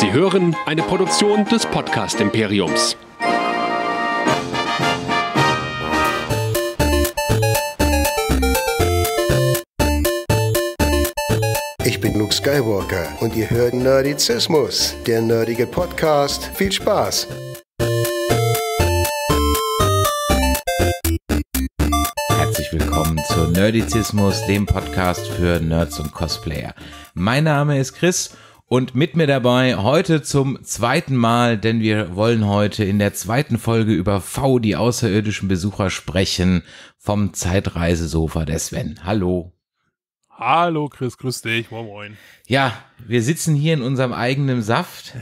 Sie hören eine Produktion des Podcast Imperiums. Ich bin Luke Skywalker und ihr hört Nerdizismus, der nerdige Podcast. Viel Spaß! Herzlich willkommen zu Nerdizismus, dem Podcast für Nerds und Cosplayer. Mein Name ist Chris und und mit mir dabei heute zum zweiten Mal, denn wir wollen heute in der zweiten Folge über V, die außerirdischen Besucher, sprechen vom Zeitreisesofa der Sven. Hallo. Hallo Chris, grüß dich, moin moin. Ja, wir sitzen hier in unserem eigenen Saft.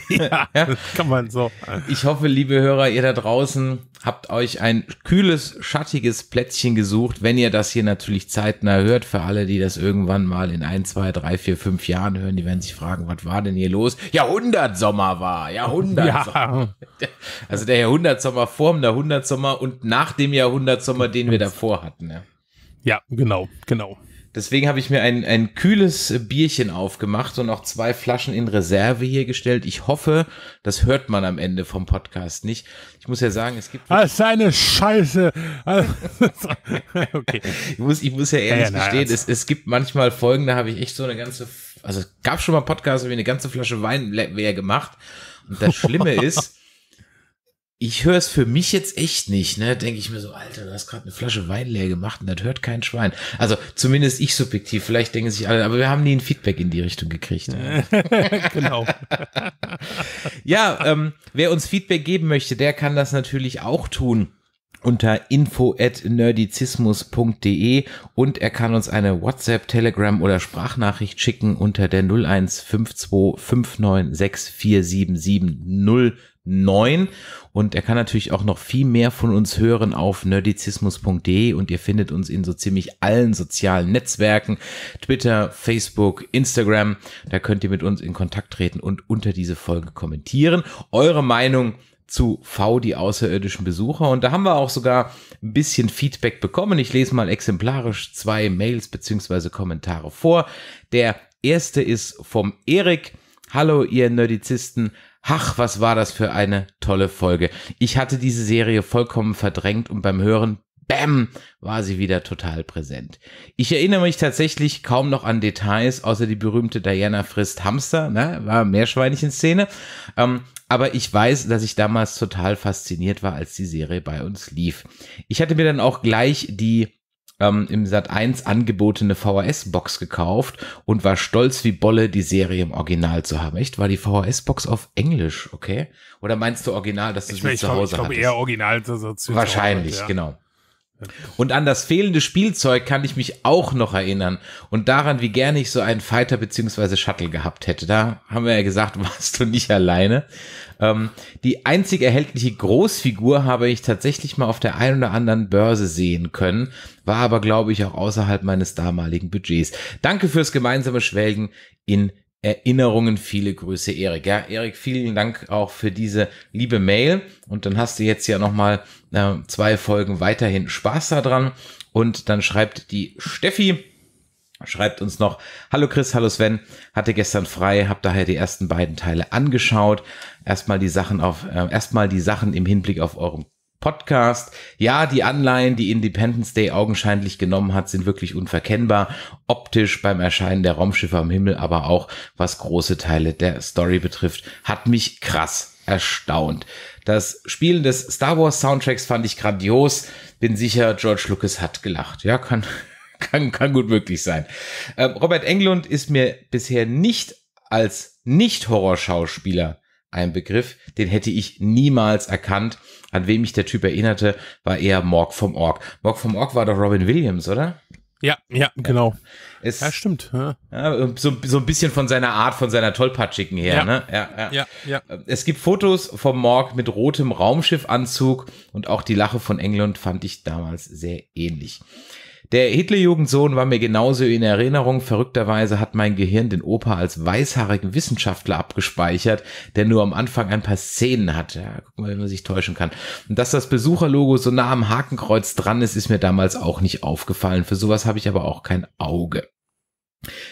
ja, kann man so. Ich hoffe, liebe Hörer, ihr da draußen habt euch ein kühles, schattiges Plätzchen gesucht, wenn ihr das hier natürlich zeitnah hört. Für alle, die das irgendwann mal in ein, zwei, drei, vier, fünf Jahren hören, die werden sich fragen, was war denn hier los? Jahrhundertsommer war, Jahrhundertsommer. Ja. Also der Jahrhundertsommer vor dem Jahrhundertsommer und nach dem Jahrhundertsommer, den wir davor hatten. Ja, ja genau, genau. Deswegen habe ich mir ein, ein kühles Bierchen aufgemacht und auch zwei Flaschen in Reserve hier gestellt. Ich hoffe, das hört man am Ende vom Podcast nicht. Ich muss ja sagen, es gibt. Das ah, ist eine Scheiße. okay. ich, muss, ich muss ja ehrlich ja, ja, gestehen, also. es, es gibt manchmal Folgen, da habe ich echt so eine ganze, also es gab schon mal Podcasts, wo ich eine ganze Flasche Wein leer gemacht. Und das Schlimme ist, ich höre es für mich jetzt echt nicht, ne? Denke ich mir so, Alter, du hast gerade eine Flasche Wein leer gemacht und das hört kein Schwein. Also zumindest ich subjektiv, vielleicht denken sich alle, aber wir haben nie ein Feedback in die Richtung gekriegt. Ne? genau. ja, ähm, wer uns Feedback geben möchte, der kann das natürlich auch tun unter info at nerdizismus.de und er kann uns eine WhatsApp, Telegram oder Sprachnachricht schicken unter der 01525964770 neun. Und er kann natürlich auch noch viel mehr von uns hören auf nerdizismus.de und ihr findet uns in so ziemlich allen sozialen Netzwerken, Twitter, Facebook, Instagram. Da könnt ihr mit uns in Kontakt treten und unter diese Folge kommentieren. Eure Meinung zu V, die außerirdischen Besucher. Und da haben wir auch sogar ein bisschen Feedback bekommen. Ich lese mal exemplarisch zwei Mails beziehungsweise Kommentare vor. Der erste ist vom Erik. Hallo, ihr Nerdizisten. Ach, was war das für eine tolle Folge. Ich hatte diese Serie vollkommen verdrängt und beim Hören, bäm, war sie wieder total präsent. Ich erinnere mich tatsächlich kaum noch an Details, außer die berühmte Diana frisst Hamster, ne? war Meerschweinchen-Szene. Ähm, aber ich weiß, dass ich damals total fasziniert war, als die Serie bei uns lief. Ich hatte mir dann auch gleich die ähm, im Sat 1 angebotene VHS-Box gekauft und war stolz wie Bolle, die Serie im Original zu haben. Echt? War die VHS-Box auf Englisch, okay? Oder meinst du original, dass du ich sie mein, zu Hause ich Ich glaube eher original. Dass er zu Wahrscheinlich, Hause, ja. genau. Und an das fehlende Spielzeug kann ich mich auch noch erinnern und daran, wie gerne ich so einen Fighter beziehungsweise Shuttle gehabt hätte. Da haben wir ja gesagt, warst du nicht alleine. Ähm, die einzig erhältliche Großfigur habe ich tatsächlich mal auf der einen oder anderen Börse sehen können, war aber, glaube ich, auch außerhalb meines damaligen Budgets. Danke fürs gemeinsame Schwelgen in Erinnerungen. Viele Grüße, Erik. Ja, Erik, vielen Dank auch für diese liebe Mail. Und dann hast du jetzt ja nochmal äh, zwei Folgen weiterhin Spaß daran. Und dann schreibt die Steffi, schreibt uns noch, hallo Chris, hallo Sven, hatte gestern frei, habe daher die ersten beiden Teile angeschaut. Erstmal die Sachen auf, äh, erstmal die Sachen im Hinblick auf euren Podcast. Ja, die Anleihen, die Independence Day augenscheinlich genommen hat, sind wirklich unverkennbar. Optisch beim Erscheinen der Raumschiffe am Himmel, aber auch was große Teile der Story betrifft, hat mich krass erstaunt. Das Spielen des Star Wars Soundtracks fand ich grandios. Bin sicher, George Lucas hat gelacht. Ja, kann, kann, kann gut möglich sein. Ähm, Robert Englund ist mir bisher nicht als Nicht-Horrorschauspieler ein Begriff, den hätte ich niemals erkannt. An wem mich der Typ erinnerte, war eher Morg vom Org. Morg vom Org war doch Robin Williams, oder? Ja, ja, genau. Es, ja, stimmt. Ja. Ja, ähm, so, so ein bisschen von seiner Art, von seiner Tollpatschigen her. Ja. Ne? Ja, ja. Ja, äh, Es gibt Fotos vom Morg mit rotem Raumschiffanzug und auch die Lache von England fand ich damals sehr ähnlich. Der Hitlerjugendsohn war mir genauso in Erinnerung. Verrückterweise hat mein Gehirn den Opa als weißhaarigen Wissenschaftler abgespeichert, der nur am Anfang ein paar Szenen hatte. Ja, guck mal, wie man sich täuschen kann. Und dass das Besucherlogo so nah am Hakenkreuz dran ist, ist mir damals auch nicht aufgefallen. Für sowas habe ich aber auch kein Auge.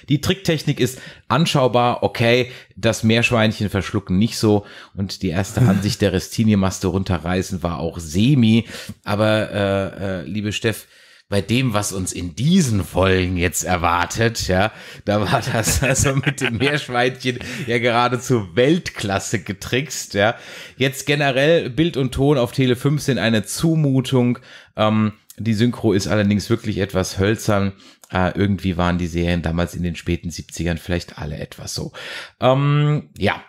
Die Tricktechnik ist anschaubar, okay, das Meerschweinchen verschlucken nicht so und die erste Ansicht der Restinie-Maste runterreißen war auch semi, aber äh, äh, liebe Steff, bei dem, was uns in diesen Folgen jetzt erwartet, ja, da war das also mit dem Meerschweinchen ja geradezu Weltklasse getrickst, ja. Jetzt generell Bild und Ton auf Tele 5 sind eine Zumutung. Ähm, die Synchro ist allerdings wirklich etwas hölzern. Äh, irgendwie waren die Serien damals in den späten 70ern vielleicht alle etwas so. Ähm, ja.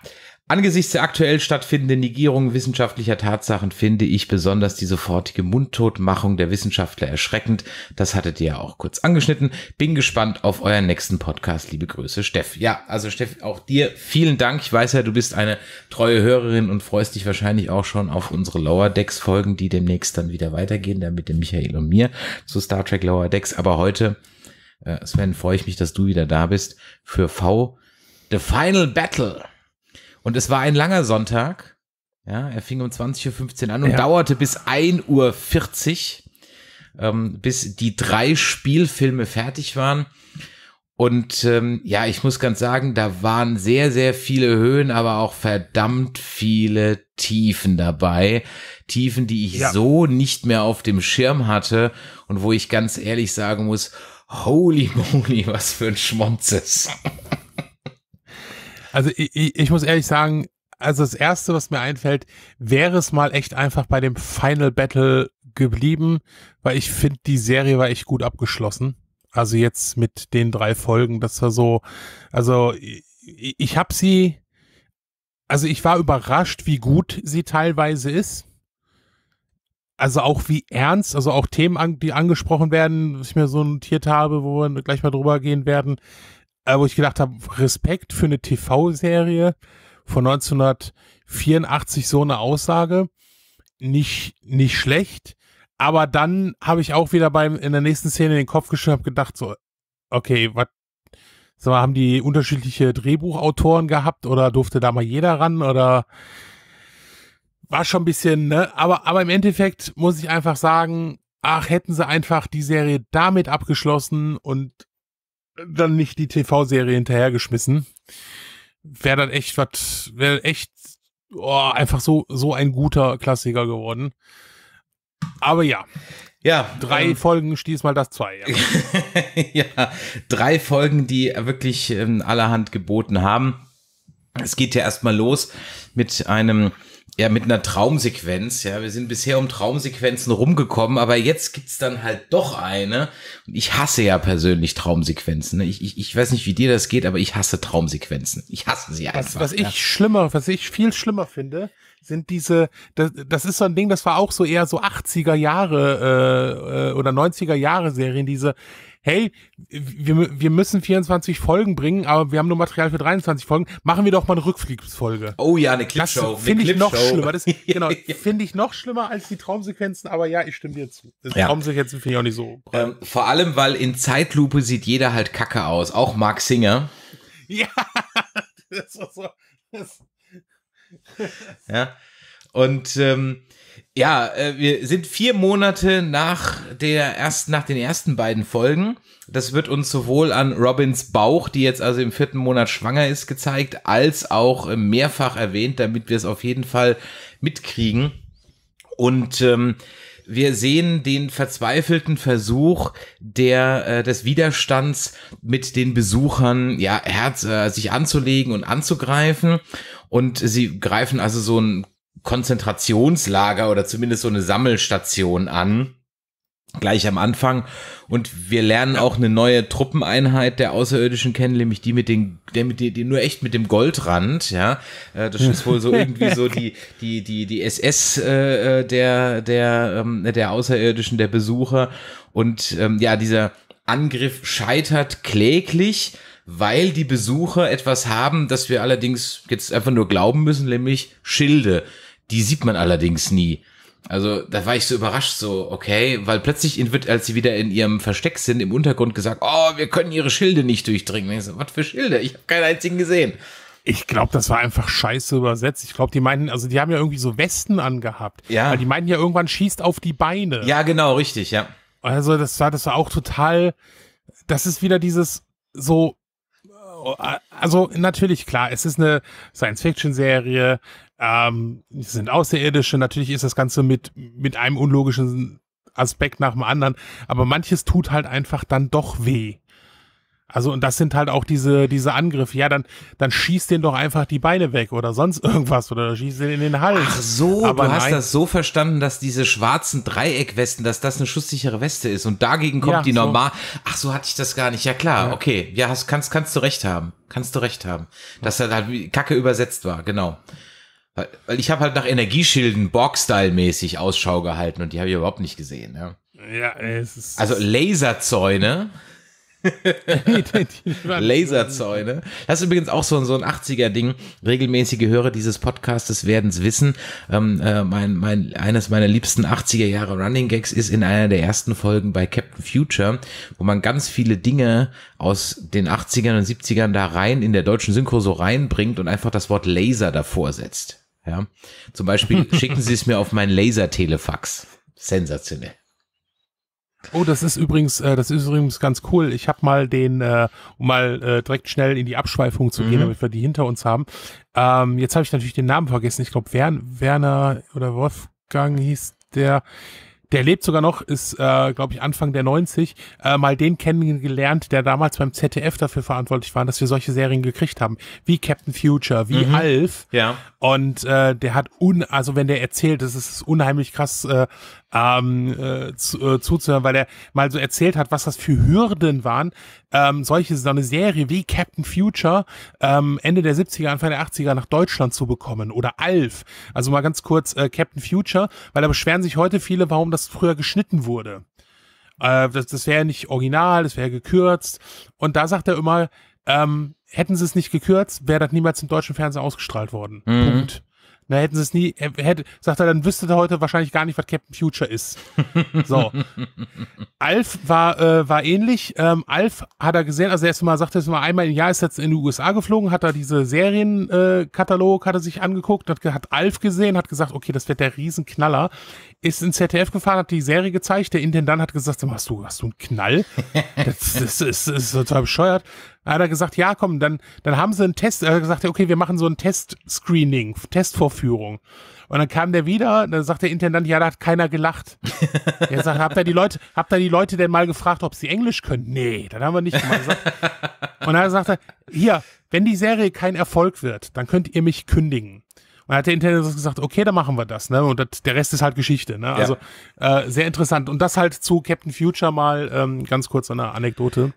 Angesichts der aktuell stattfindenden Negierung wissenschaftlicher Tatsachen finde ich besonders die sofortige Mundtotmachung der Wissenschaftler erschreckend. Das hattet ihr ja auch kurz angeschnitten. Bin gespannt auf euren nächsten Podcast. Liebe Grüße, Steff. Ja, also Steff, auch dir vielen Dank. Ich weiß ja, du bist eine treue Hörerin und freust dich wahrscheinlich auch schon auf unsere Lower Decks Folgen, die demnächst dann wieder weitergehen, dann mit dem Michael und mir zu Star Trek Lower Decks. Aber heute, äh Sven, freue ich mich, dass du wieder da bist für V The Final Battle. Und es war ein langer Sonntag. Ja, er fing um 20.15 Uhr an und ja. dauerte bis 1.40 Uhr, ähm, bis die drei Spielfilme fertig waren. Und ähm, ja, ich muss ganz sagen, da waren sehr, sehr viele Höhen, aber auch verdammt viele Tiefen dabei. Tiefen, die ich ja. so nicht mehr auf dem Schirm hatte und wo ich ganz ehrlich sagen muss, holy moly, was für ein Schmonzes. Also ich, ich muss ehrlich sagen, also das Erste, was mir einfällt, wäre es mal echt einfach bei dem Final Battle geblieben, weil ich finde, die Serie war echt gut abgeschlossen. Also jetzt mit den drei Folgen, das war so, also ich, ich habe sie, also ich war überrascht, wie gut sie teilweise ist. Also auch wie ernst, also auch Themen, an, die angesprochen werden, was ich mir so notiert habe, wo wir gleich mal drüber gehen werden, äh, wo ich gedacht habe, Respekt für eine TV-Serie von 1984 so eine Aussage. Nicht, nicht schlecht. Aber dann habe ich auch wieder beim, in der nächsten Szene den Kopf geschüttelt und gedacht, so, okay, was, sag mal, haben die unterschiedliche Drehbuchautoren gehabt oder durfte da mal jeder ran oder war schon ein bisschen, ne? Aber, aber im Endeffekt muss ich einfach sagen, ach, hätten sie einfach die Serie damit abgeschlossen und dann nicht die TV-Serie hinterhergeschmissen. Wäre dann echt was, wäre echt oh, einfach so, so ein guter Klassiker geworden. Aber ja. Ja. Drei ähm, Folgen stieß mal das zwei. Ja. ja, drei Folgen, die wirklich ähm, allerhand geboten haben. Es geht ja erstmal los mit einem ja, mit einer Traumsequenz. Ja, wir sind bisher um Traumsequenzen rumgekommen, aber jetzt gibt's dann halt doch eine. Und ich hasse ja persönlich Traumsequenzen. Ne? Ich, ich, ich weiß nicht, wie dir das geht, aber ich hasse Traumsequenzen. Ich hasse sie einfach. Was, was ja. ich schlimmer, was ich viel schlimmer finde, sind diese, das, das ist so ein Ding, das war auch so eher so 80er Jahre äh, äh oder 90er Jahre Serien, diese hey, wir, wir müssen 24 Folgen bringen, aber wir haben nur Material für 23 Folgen, machen wir doch mal eine Rückfliegsfolge. Oh ja, eine Clipshow. Finde ich Clip noch schlimmer. Das, genau, finde ich noch schlimmer als die Traumsequenzen, aber ja, ich stimme dir zu. Die ja. Traumsequenzen finde ich auch nicht so. Ähm, vor allem, weil in Zeitlupe sieht jeder halt kacke aus, auch Mark Singer. Ja, das war so. Das ja. Und ähm, ja, äh, wir sind vier Monate nach der ersten, nach den ersten beiden Folgen. Das wird uns sowohl an Robins Bauch, die jetzt also im vierten Monat schwanger ist, gezeigt, als auch äh, mehrfach erwähnt, damit wir es auf jeden Fall mitkriegen. Und ähm, wir sehen den verzweifelten Versuch der äh, des Widerstands mit den Besuchern ja Herz äh, sich anzulegen und anzugreifen und sie greifen also so ein Konzentrationslager oder zumindest so eine Sammelstation an. Gleich am Anfang. Und wir lernen ja. auch eine neue Truppeneinheit der Außerirdischen kennen, nämlich die mit den, der mit die, die nur echt mit dem Goldrand, ja. Äh, das ist wohl so irgendwie so die, die, die, die SS äh, der, der, ähm, der Außerirdischen, der Besucher. Und ähm, ja, dieser Angriff scheitert kläglich weil die Besucher etwas haben, das wir allerdings jetzt einfach nur glauben müssen, nämlich Schilde. Die sieht man allerdings nie. Also da war ich so überrascht, so okay, weil plötzlich wird, als sie wieder in ihrem Versteck sind, im Untergrund gesagt, oh, wir können ihre Schilde nicht durchdringen. So, was für Schilde? Ich habe keinen einzigen gesehen. Ich glaube, das war einfach scheiße übersetzt. Ich glaube, die meinten, also die haben ja irgendwie so Westen angehabt. Ja. Weil die meinten ja irgendwann schießt auf die Beine. Ja, genau, richtig, ja. Also das war, das war auch total, das ist wieder dieses so, äh, also natürlich klar, es ist eine Science-Fiction-Serie, ähm, sind Außerirdische, natürlich ist das Ganze mit, mit einem unlogischen Aspekt nach dem anderen, aber manches tut halt einfach dann doch weh. Also, und das sind halt auch diese, diese Angriffe. Ja, dann, dann schießt den doch einfach die Beine weg oder sonst irgendwas oder schießt den in den Hals. Ach so, Aber du hast nein. das so verstanden, dass diese schwarzen Dreieckwesten, dass das eine schusssichere Weste ist und dagegen kommt ja, die so. normal. Ach so, hatte ich das gar nicht. Ja, klar, ja. okay. Ja, hast, kannst, kannst du recht haben. Kannst du recht haben. Dass er halt Kacke übersetzt war, genau. Weil ich habe halt nach Energieschilden Borg-Style-mäßig Ausschau gehalten und die habe ich überhaupt nicht gesehen. Ja, ja es ist. Also Laserzäune. Laserzäune. Das ist übrigens auch so, ein, so ein 80er-Ding. Regelmäßige Hörer dieses Podcastes werden es wissen. Ähm, äh, mein, mein, eines meiner liebsten 80er-Jahre Running Gags ist in einer der ersten Folgen bei Captain Future, wo man ganz viele Dinge aus den 80ern und 70ern da rein in der deutschen Synchro so reinbringt und einfach das Wort Laser davor setzt. Ja? Zum Beispiel schicken Sie es mir auf meinen Lasertelefax. Sensationell. Oh, das ist übrigens, äh, das ist übrigens ganz cool. Ich habe mal den, äh, um mal äh, direkt schnell in die Abschweifung zu gehen, mhm. damit wir die hinter uns haben. Ähm, jetzt habe ich natürlich den Namen vergessen. Ich glaube, Wern, Werner oder Wolfgang hieß der der lebt sogar noch, ist, äh, glaube ich, Anfang der 90, äh, mal den kennengelernt, der damals beim ZDF dafür verantwortlich war, dass wir solche Serien gekriegt haben, wie Captain Future, wie mhm. Alf. Ja. Und äh, der hat un, also wenn der erzählt, das ist unheimlich krass äh, ähm, äh, zu, äh, zuzuhören, weil er mal so erzählt hat, was das für Hürden waren, ähm, solche, so eine Serie wie Captain Future ähm, Ende der 70er, Anfang der 80er nach Deutschland zu bekommen oder Alf. Also mal ganz kurz äh, Captain Future, weil da beschweren sich heute viele, warum das das früher geschnitten wurde. Äh, das das wäre ja nicht original, das wäre ja gekürzt. Und da sagt er immer, ähm, hätten sie es nicht gekürzt, wäre das niemals im deutschen Fernsehen ausgestrahlt worden. Mhm. Punkt. Na, hätten sie es nie, hätte, sagt er, dann wüsste er heute wahrscheinlich gar nicht, was Captain Future ist. So. Alf war, äh, war ähnlich. Ähm, Alf hat er gesehen, also erstmal sagt er mal einmal im Jahr ist jetzt in die USA geflogen, hat er diese Serienkatalog, äh, hat er sich angeguckt, hat, hat Alf gesehen, hat gesagt, okay, das wird der Riesenknaller. Ist ins ZDF gefahren, hat die Serie gezeigt, der Intendant hat gesagt, hast du, hast du einen Knall? Das, das, ist, das ist total bescheuert hat er gesagt, ja, komm, dann, dann haben sie einen Test. Er hat gesagt, okay, wir machen so ein Test-Screening, Testvorführung. Und dann kam der wieder, dann sagt der Intendant, ja, da hat keiner gelacht. er sagt, habt ihr die Leute, habt ihr die Leute denn mal gefragt, ob sie Englisch können? Nee, dann haben wir nicht gemacht. Und dann sagt er, hier, wenn die Serie kein Erfolg wird, dann könnt ihr mich kündigen. Und dann hat der Intendant gesagt, okay, dann machen wir das, ne? Und das, der Rest ist halt Geschichte, ne? Ja. Also äh, sehr interessant. Und das halt zu Captain Future mal ähm, ganz kurz eine Anekdote.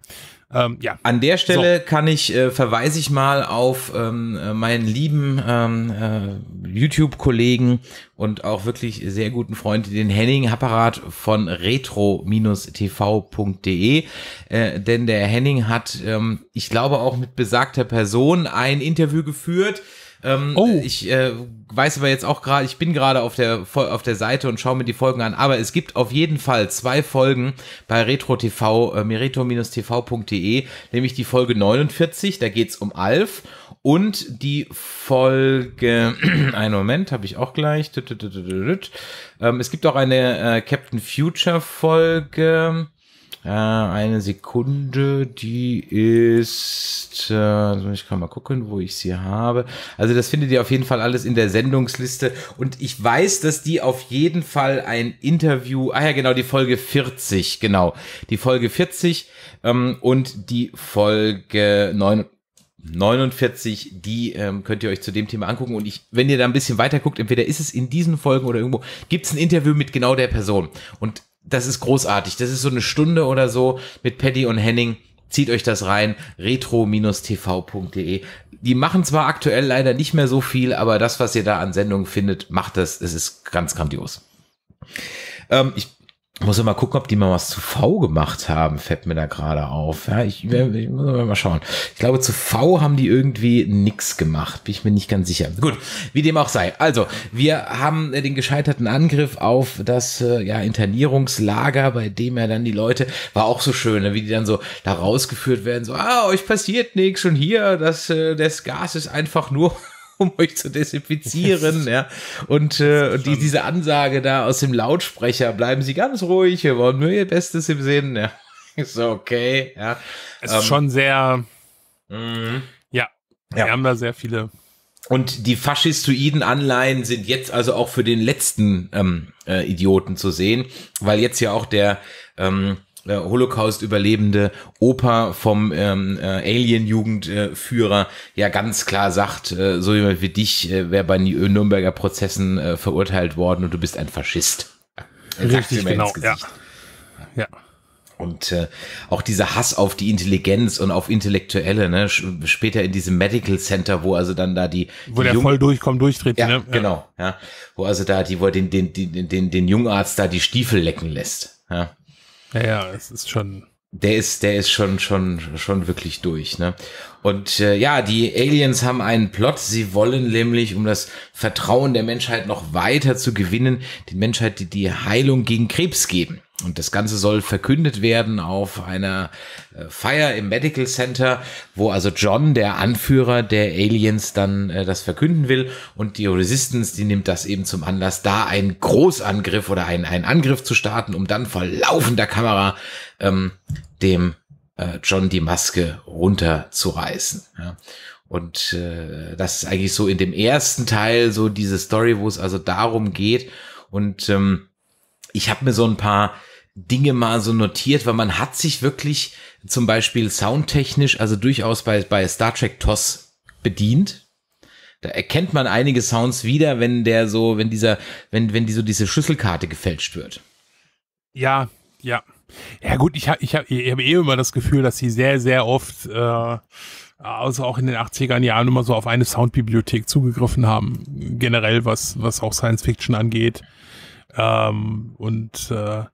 Ähm, ja. An der Stelle so. kann ich, äh, verweise ich mal auf ähm, äh, meinen lieben ähm, äh, YouTube-Kollegen und auch wirklich sehr guten Freund, den Henning Happarat von retro-tv.de. Äh, denn der Henning hat, ähm, ich glaube, auch mit besagter Person ein Interview geführt. Ähm, oh. Ich äh, weiß aber jetzt auch gerade, ich bin gerade auf der, auf der Seite und schaue mir die Folgen an, aber es gibt auf jeden Fall zwei Folgen bei RetroTV, TV, äh, mereto-tv.de, nämlich die Folge 49, da geht's um Alf und die Folge, einen Moment, habe ich auch gleich. Ähm, es gibt auch eine äh, Captain Future Folge. Äh, eine Sekunde, die ist, äh, also ich kann mal gucken, wo ich sie habe. Also das findet ihr auf jeden Fall alles in der Sendungsliste. Und ich weiß, dass die auf jeden Fall ein Interview, ah ja genau, die Folge 40, genau, die Folge 40 ähm, und die Folge 9. 49, die ähm, könnt ihr euch zu dem Thema angucken. Und ich, wenn ihr da ein bisschen weiter guckt, entweder ist es in diesen Folgen oder irgendwo, gibt es ein Interview mit genau der Person. Und das ist großartig. Das ist so eine Stunde oder so mit Paddy und Henning. Zieht euch das rein. retro-tv.de. Die machen zwar aktuell leider nicht mehr so viel, aber das, was ihr da an Sendungen findet, macht das. Es ist ganz grandios. Ähm, ich muss mal gucken, ob die mal was zu V gemacht haben, fällt mir da gerade auf. Ja, ich, ich muss mal schauen. Ich glaube, zu V haben die irgendwie nix gemacht. Bin ich mir nicht ganz sicher. Gut, wie dem auch sei. Also, wir haben äh, den gescheiterten Angriff auf das äh, ja, Internierungslager, bei dem er dann die Leute, war auch so schön, ne, wie die dann so da rausgeführt werden, so, ah, euch passiert nichts und hier, das, äh, das Gas ist einfach nur um euch zu desinfizieren, ja. Und, äh, und die, diese Ansage da aus dem Lautsprecher, bleiben Sie ganz ruhig, wir wollen nur Ihr Bestes im Sinn, ja. Ist okay, ja. Es ist ähm, schon sehr, mhm. ja, wir haben da sehr viele und die faschistoiden Anleihen sind jetzt also auch für den letzten ähm, äh, Idioten zu sehen, weil jetzt ja auch der ähm, äh, Holocaust-Überlebende Opa vom ähm, äh, Alien-Jugendführer ja ganz klar sagt, äh, so jemand wie dich äh, wäre bei äh, Nürnberger Prozessen äh, verurteilt worden und du bist ein Faschist. Richtig, genau, ja. ja. Und äh, auch dieser Hass auf die Intelligenz und auf Intellektuelle, ne? später in diesem Medical Center, wo also dann da die. Wo die der Jung voll durchkommt, durchdreht, ja, ne? Genau, ja. Wo also da die, wo den, den, den, den, den Jungarzt da die Stiefel lecken lässt. Ja. Ja, es ist schon. Der ist, der ist schon, schon, schon wirklich durch, ne? Und äh, ja, die Aliens haben einen Plot. Sie wollen nämlich, um das Vertrauen der Menschheit noch weiter zu gewinnen, die Menschheit die, die Heilung gegen Krebs geben. Und das Ganze soll verkündet werden auf einer äh, Feier im Medical Center, wo also John, der Anführer der Aliens, dann äh, das verkünden will. Und die Resistance, die nimmt das eben zum Anlass, da einen Großangriff oder einen, einen Angriff zu starten, um dann vor laufender Kamera ähm, dem äh, John die Maske runterzureißen. Ja. Und äh, das ist eigentlich so in dem ersten Teil so diese Story, wo es also darum geht. Und ähm, ich habe mir so ein paar Dinge mal so notiert, weil man hat sich wirklich zum Beispiel soundtechnisch, also durchaus bei, bei Star Trek TOS bedient. Da erkennt man einige Sounds wieder, wenn der so, wenn dieser, wenn, wenn die so diese Schlüsselkarte gefälscht wird. Ja, ja. Ja gut, ich habe ich hab, ich hab eh immer das Gefühl, dass sie sehr, sehr oft, äh, also auch in den 80 ern Jahren immer so auf eine Soundbibliothek zugegriffen haben. Generell, was, was auch Science Fiction angeht. Ähm, und äh,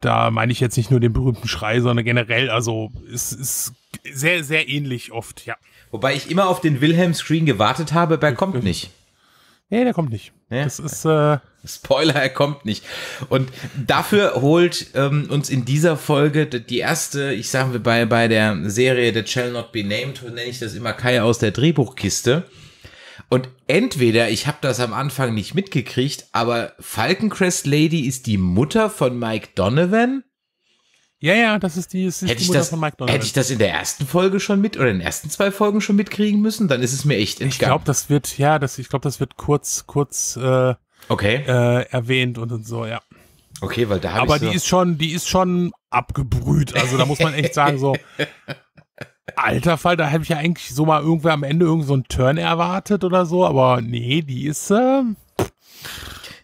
da meine ich jetzt nicht nur den berühmten Schrei, sondern generell, also es ist sehr, sehr ähnlich oft, ja. Wobei ich immer auf den Wilhelm-Screen gewartet habe, aber er kommt nicht. Nee, der kommt nicht. Ja. Das ist. Äh Spoiler, er kommt nicht. Und dafür holt ähm, uns in dieser Folge die erste, ich sage mal bei, bei der Serie The Shall Not Be Named, nenne ich das immer Kai aus der Drehbuchkiste. Und entweder, ich habe das am Anfang nicht mitgekriegt, aber Falkencrest Lady ist die Mutter von Mike Donovan? Ja, ja, das ist die, ist die Mutter das, von Mike Donovan. Hätte ich das in der ersten Folge schon mit oder in den ersten zwei Folgen schon mitkriegen müssen, dann ist es mir echt entgangen. Ich glaube, das wird, ja, das, ich glaube, das wird kurz, kurz äh, okay. äh, erwähnt und, und so, ja. Okay, weil da habe ich. Aber so die ist schon, die ist schon abgebrüht. Also da muss man echt sagen, so, alter Fall, da hätte ich ja eigentlich so mal irgendwer am Ende irgend so einen Turn erwartet oder so, aber nee, die ist. Äh,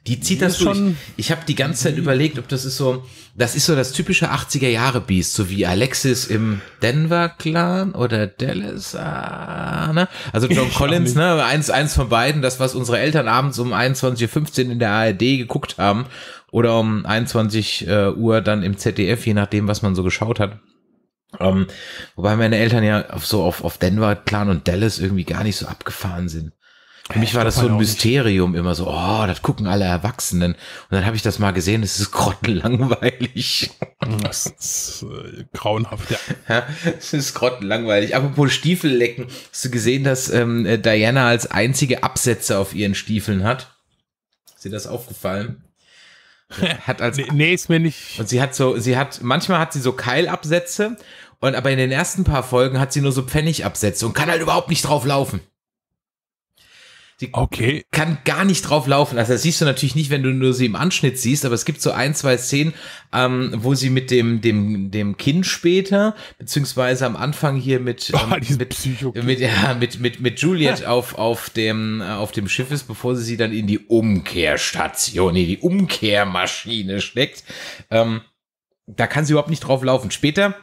die zieht die das durch. Schon ich habe die ganze Zeit überlegt, ob das ist so, das ist so das typische 80er Jahre Biest, so wie Alexis im Denver Clan oder Dallas, ah, ne? Also John Collins, ne? Eins, eins von beiden, das, was unsere Eltern abends um 21.15 Uhr in der ARD geguckt haben oder um 21 äh, Uhr dann im ZDF, je nachdem, was man so geschaut hat. Ähm, wobei meine Eltern ja auf, so auf, auf Denver Clan und Dallas irgendwie gar nicht so abgefahren sind. Für mich war das so halt ein Mysterium nicht. immer so, oh, das gucken alle Erwachsenen. Und dann habe ich das mal gesehen, es ist grottenlangweilig. Das ist äh, grauenhaft, ja. ja. Es ist grottenlangweilig. Apropos Stiefel lecken, hast du gesehen, dass ähm, äh, Diana als einzige Absätze auf ihren Stiefeln hat? Ist dir das aufgefallen? Hat als, nee, nee, ist mir nicht. Und sie hat so, sie hat, manchmal hat sie so Keilabsätze und aber in den ersten paar Folgen hat sie nur so Pfennigabsätze und kann halt überhaupt nicht drauf laufen. Sie okay. kann gar nicht drauf laufen. Also das siehst du natürlich nicht, wenn du nur sie im Anschnitt siehst, aber es gibt so ein, zwei Szenen, ähm, wo sie mit dem, dem, dem Kind später, beziehungsweise am Anfang hier mit, ah, ähm, oh, mit, mit, ja, mit, mit, mit Juliet auf, auf dem, äh, auf dem Schiff ist, bevor sie sie dann in die Umkehrstation, in die Umkehrmaschine steckt. Ähm, da kann sie überhaupt nicht drauf laufen. Später,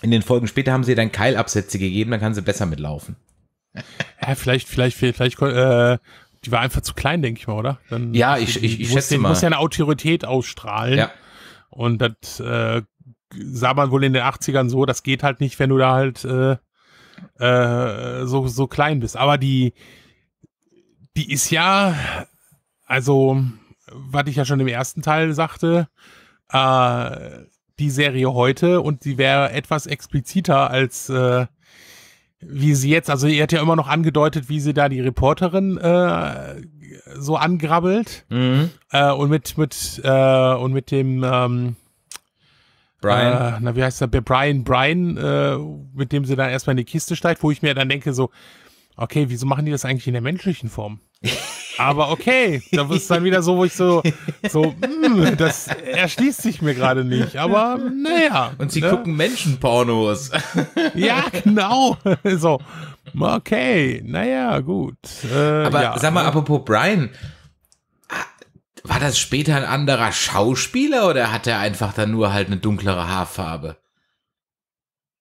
in den Folgen später haben sie dann Keilabsätze gegeben, dann kann sie besser mitlaufen. Ja, vielleicht, vielleicht, vielleicht, äh, die war einfach zu klein, denke ich mal, oder? Dann ja, ich, ich, ich schätze den, mal. Muss ja eine Autorität ausstrahlen. Ja. Und das äh, sah man wohl in den 80ern so, das geht halt nicht, wenn du da halt äh, äh, so, so klein bist. Aber die, die ist ja, also, was ich ja schon im ersten Teil sagte, äh, die Serie heute und die wäre etwas expliziter als äh, wie sie jetzt, also ihr hat ja immer noch angedeutet, wie sie da die Reporterin äh, so angrabbelt mhm. äh, und mit mit äh, und mit dem ähm, Brian, äh, na wie heißt der Brian Brian, äh, mit dem sie dann erstmal in die Kiste steigt, wo ich mir dann denke so, okay, wieso machen die das eigentlich in der menschlichen Form? Aber okay, da ist dann wieder so, wo ich so, so, mh, hm, das erschließt sich mir gerade nicht. Aber naja. Und sie ne? gucken Menschenpornos. Ja, genau. So, okay, naja, gut. Äh, aber ja. sag mal, ne? apropos Brian, ah, war das später ein anderer Schauspieler oder hat er einfach dann nur halt eine dunklere Haarfarbe?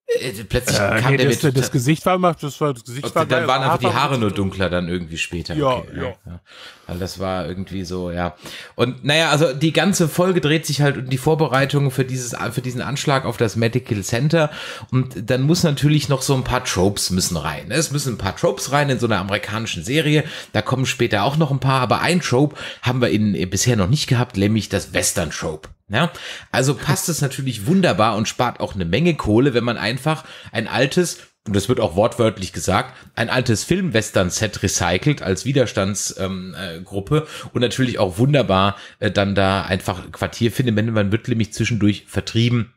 Äh, äh, plötzlich äh, kam nee, der das, mit das Gesicht war immer, das war das Gesicht okay, war dann waren einfach die Haare nur dunkler dann irgendwie später. Ja, okay, ja. ja. Weil das war irgendwie so, ja. Und naja, also die ganze Folge dreht sich halt um die Vorbereitungen für dieses für diesen Anschlag auf das Medical Center und dann muss natürlich noch so ein paar Tropes müssen rein. Ne? Es müssen ein paar Tropes rein in so einer amerikanischen Serie. Da kommen später auch noch ein paar, aber ein Trope haben wir in, äh, bisher noch nicht gehabt, nämlich das Western Trope. Ja, also passt es natürlich wunderbar und spart auch eine Menge Kohle, wenn man einfach ein altes, und das wird auch wortwörtlich gesagt, ein altes filmwestern set recycelt als Widerstandsgruppe ähm, äh, und natürlich auch wunderbar äh, dann da einfach Quartier findet. wenn Man wird nämlich zwischendurch vertrieben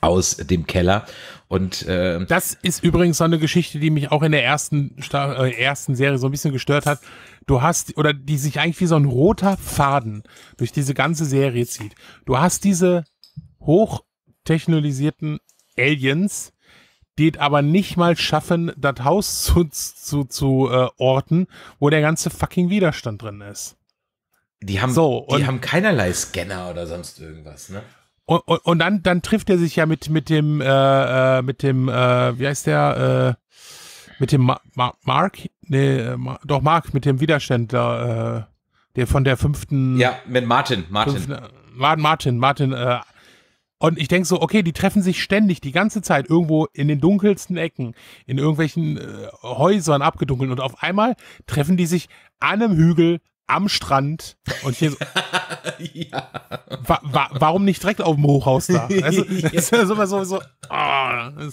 aus dem Keller und äh, das ist übrigens so eine Geschichte, die mich auch in der ersten Star äh, ersten Serie so ein bisschen gestört hat. Du hast oder die sich eigentlich wie so ein roter Faden durch diese ganze Serie zieht. Du hast diese hochtechnologisierten Aliens, die es aber nicht mal schaffen, das Haus zu, zu, zu äh, orten, wo der ganze fucking Widerstand drin ist. Die haben, so, die haben keinerlei Scanner oder sonst irgendwas, ne? Und, und, und, dann, dann trifft er sich ja mit, mit dem, äh, äh, mit dem, äh, wie heißt der, äh, mit dem Ma Ma Mark, nee, äh, Ma doch Mark, mit dem Widerständler, äh, der von der fünften. Ja, mit Martin, Martin. Fünften, Martin, Martin, äh, und ich denke so, okay, die treffen sich ständig, die ganze Zeit, irgendwo in den dunkelsten Ecken, in irgendwelchen äh, Häusern abgedunkelt. Und auf einmal treffen die sich an einem Hügel am Strand und hier so, ja. Wa wa warum nicht direkt auf dem Hochhaus da? Also, ja. Das ist immer so, so oh,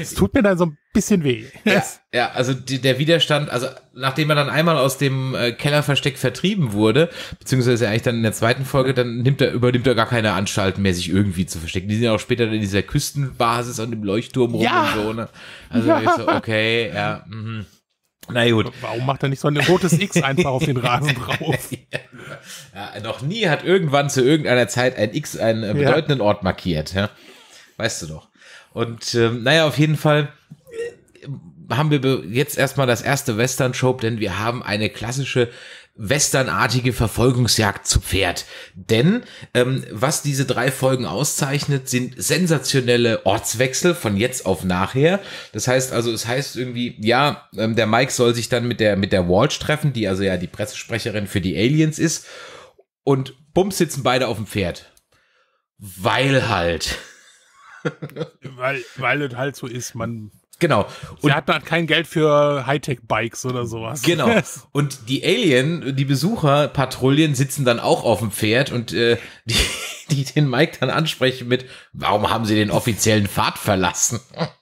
es, tut mir dann so ein bisschen weh. Ja, ja also die, der Widerstand, also nachdem er dann einmal aus dem äh, Kellerversteck vertrieben wurde, beziehungsweise eigentlich dann in der zweiten Folge, dann nimmt er, übernimmt er gar keine Anstalten mehr, sich irgendwie zu verstecken. Die sind ja auch später in dieser Küstenbasis und im Leuchtturm rum ja. und so. Ne? Also ja. so, okay, ja. Mhm. Na gut. Warum macht er nicht so ein rotes X einfach auf den Rasen drauf? Ja, noch nie hat irgendwann zu irgendeiner Zeit ein X einen äh, bedeutenden ja. Ort markiert. Ja? Weißt du doch. Und ähm, naja, auf jeden Fall äh, haben wir jetzt erstmal das erste western show denn wir haben eine klassische westernartige Verfolgungsjagd zu Pferd. Denn ähm, was diese drei Folgen auszeichnet, sind sensationelle Ortswechsel von jetzt auf nachher. Das heißt also, es heißt irgendwie, ja, ähm, der Mike soll sich dann mit der, mit der Walsh treffen, die also ja die Pressesprecherin für die Aliens ist. Und bums sitzen beide auf dem Pferd. Weil halt. weil, weil es halt so ist, man Genau. Und Sie hatten halt kein Geld für Hightech-Bikes oder sowas. Genau. Und die Alien, die Besucher, Patrouillen, sitzen dann auch auf dem Pferd und äh, die, die den Mike dann ansprechen mit, warum haben Sie den offiziellen Pfad verlassen?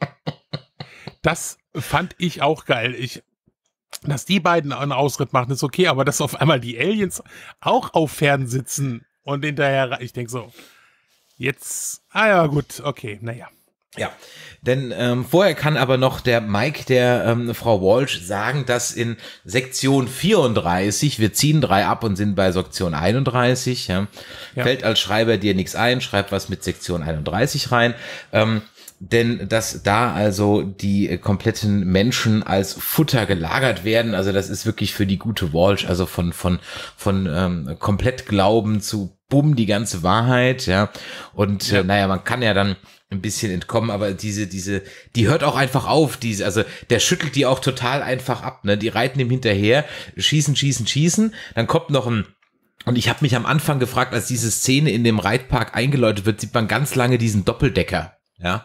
Das fand ich auch geil. Ich, dass die beiden einen Ausritt machen, ist okay, aber dass auf einmal die Aliens auch auf Pferden sitzen und hinterher, ich denke so, jetzt, ah ja, gut, okay, naja. Ja, denn ähm, vorher kann aber noch der Mike der ähm, Frau Walsh sagen, dass in Sektion 34, wir ziehen drei ab und sind bei Sektion 31, ja, ja. fällt als Schreiber dir nichts ein, schreib was mit Sektion 31 rein. Ähm, denn dass da also die äh, kompletten Menschen als Futter gelagert werden, also das ist wirklich für die gute Walsh, also von von von ähm, komplett Glauben zu bumm, die ganze Wahrheit, ja. Und äh, ja. Äh, naja, man kann ja dann ein bisschen entkommen, aber diese, diese, die hört auch einfach auf, diese, also der schüttelt die auch total einfach ab, ne? Die reiten ihm hinterher, schießen, schießen, schießen, dann kommt noch ein und ich habe mich am Anfang gefragt, als diese Szene in dem Reitpark eingeläutet wird, sieht man ganz lange diesen Doppeldecker, ja,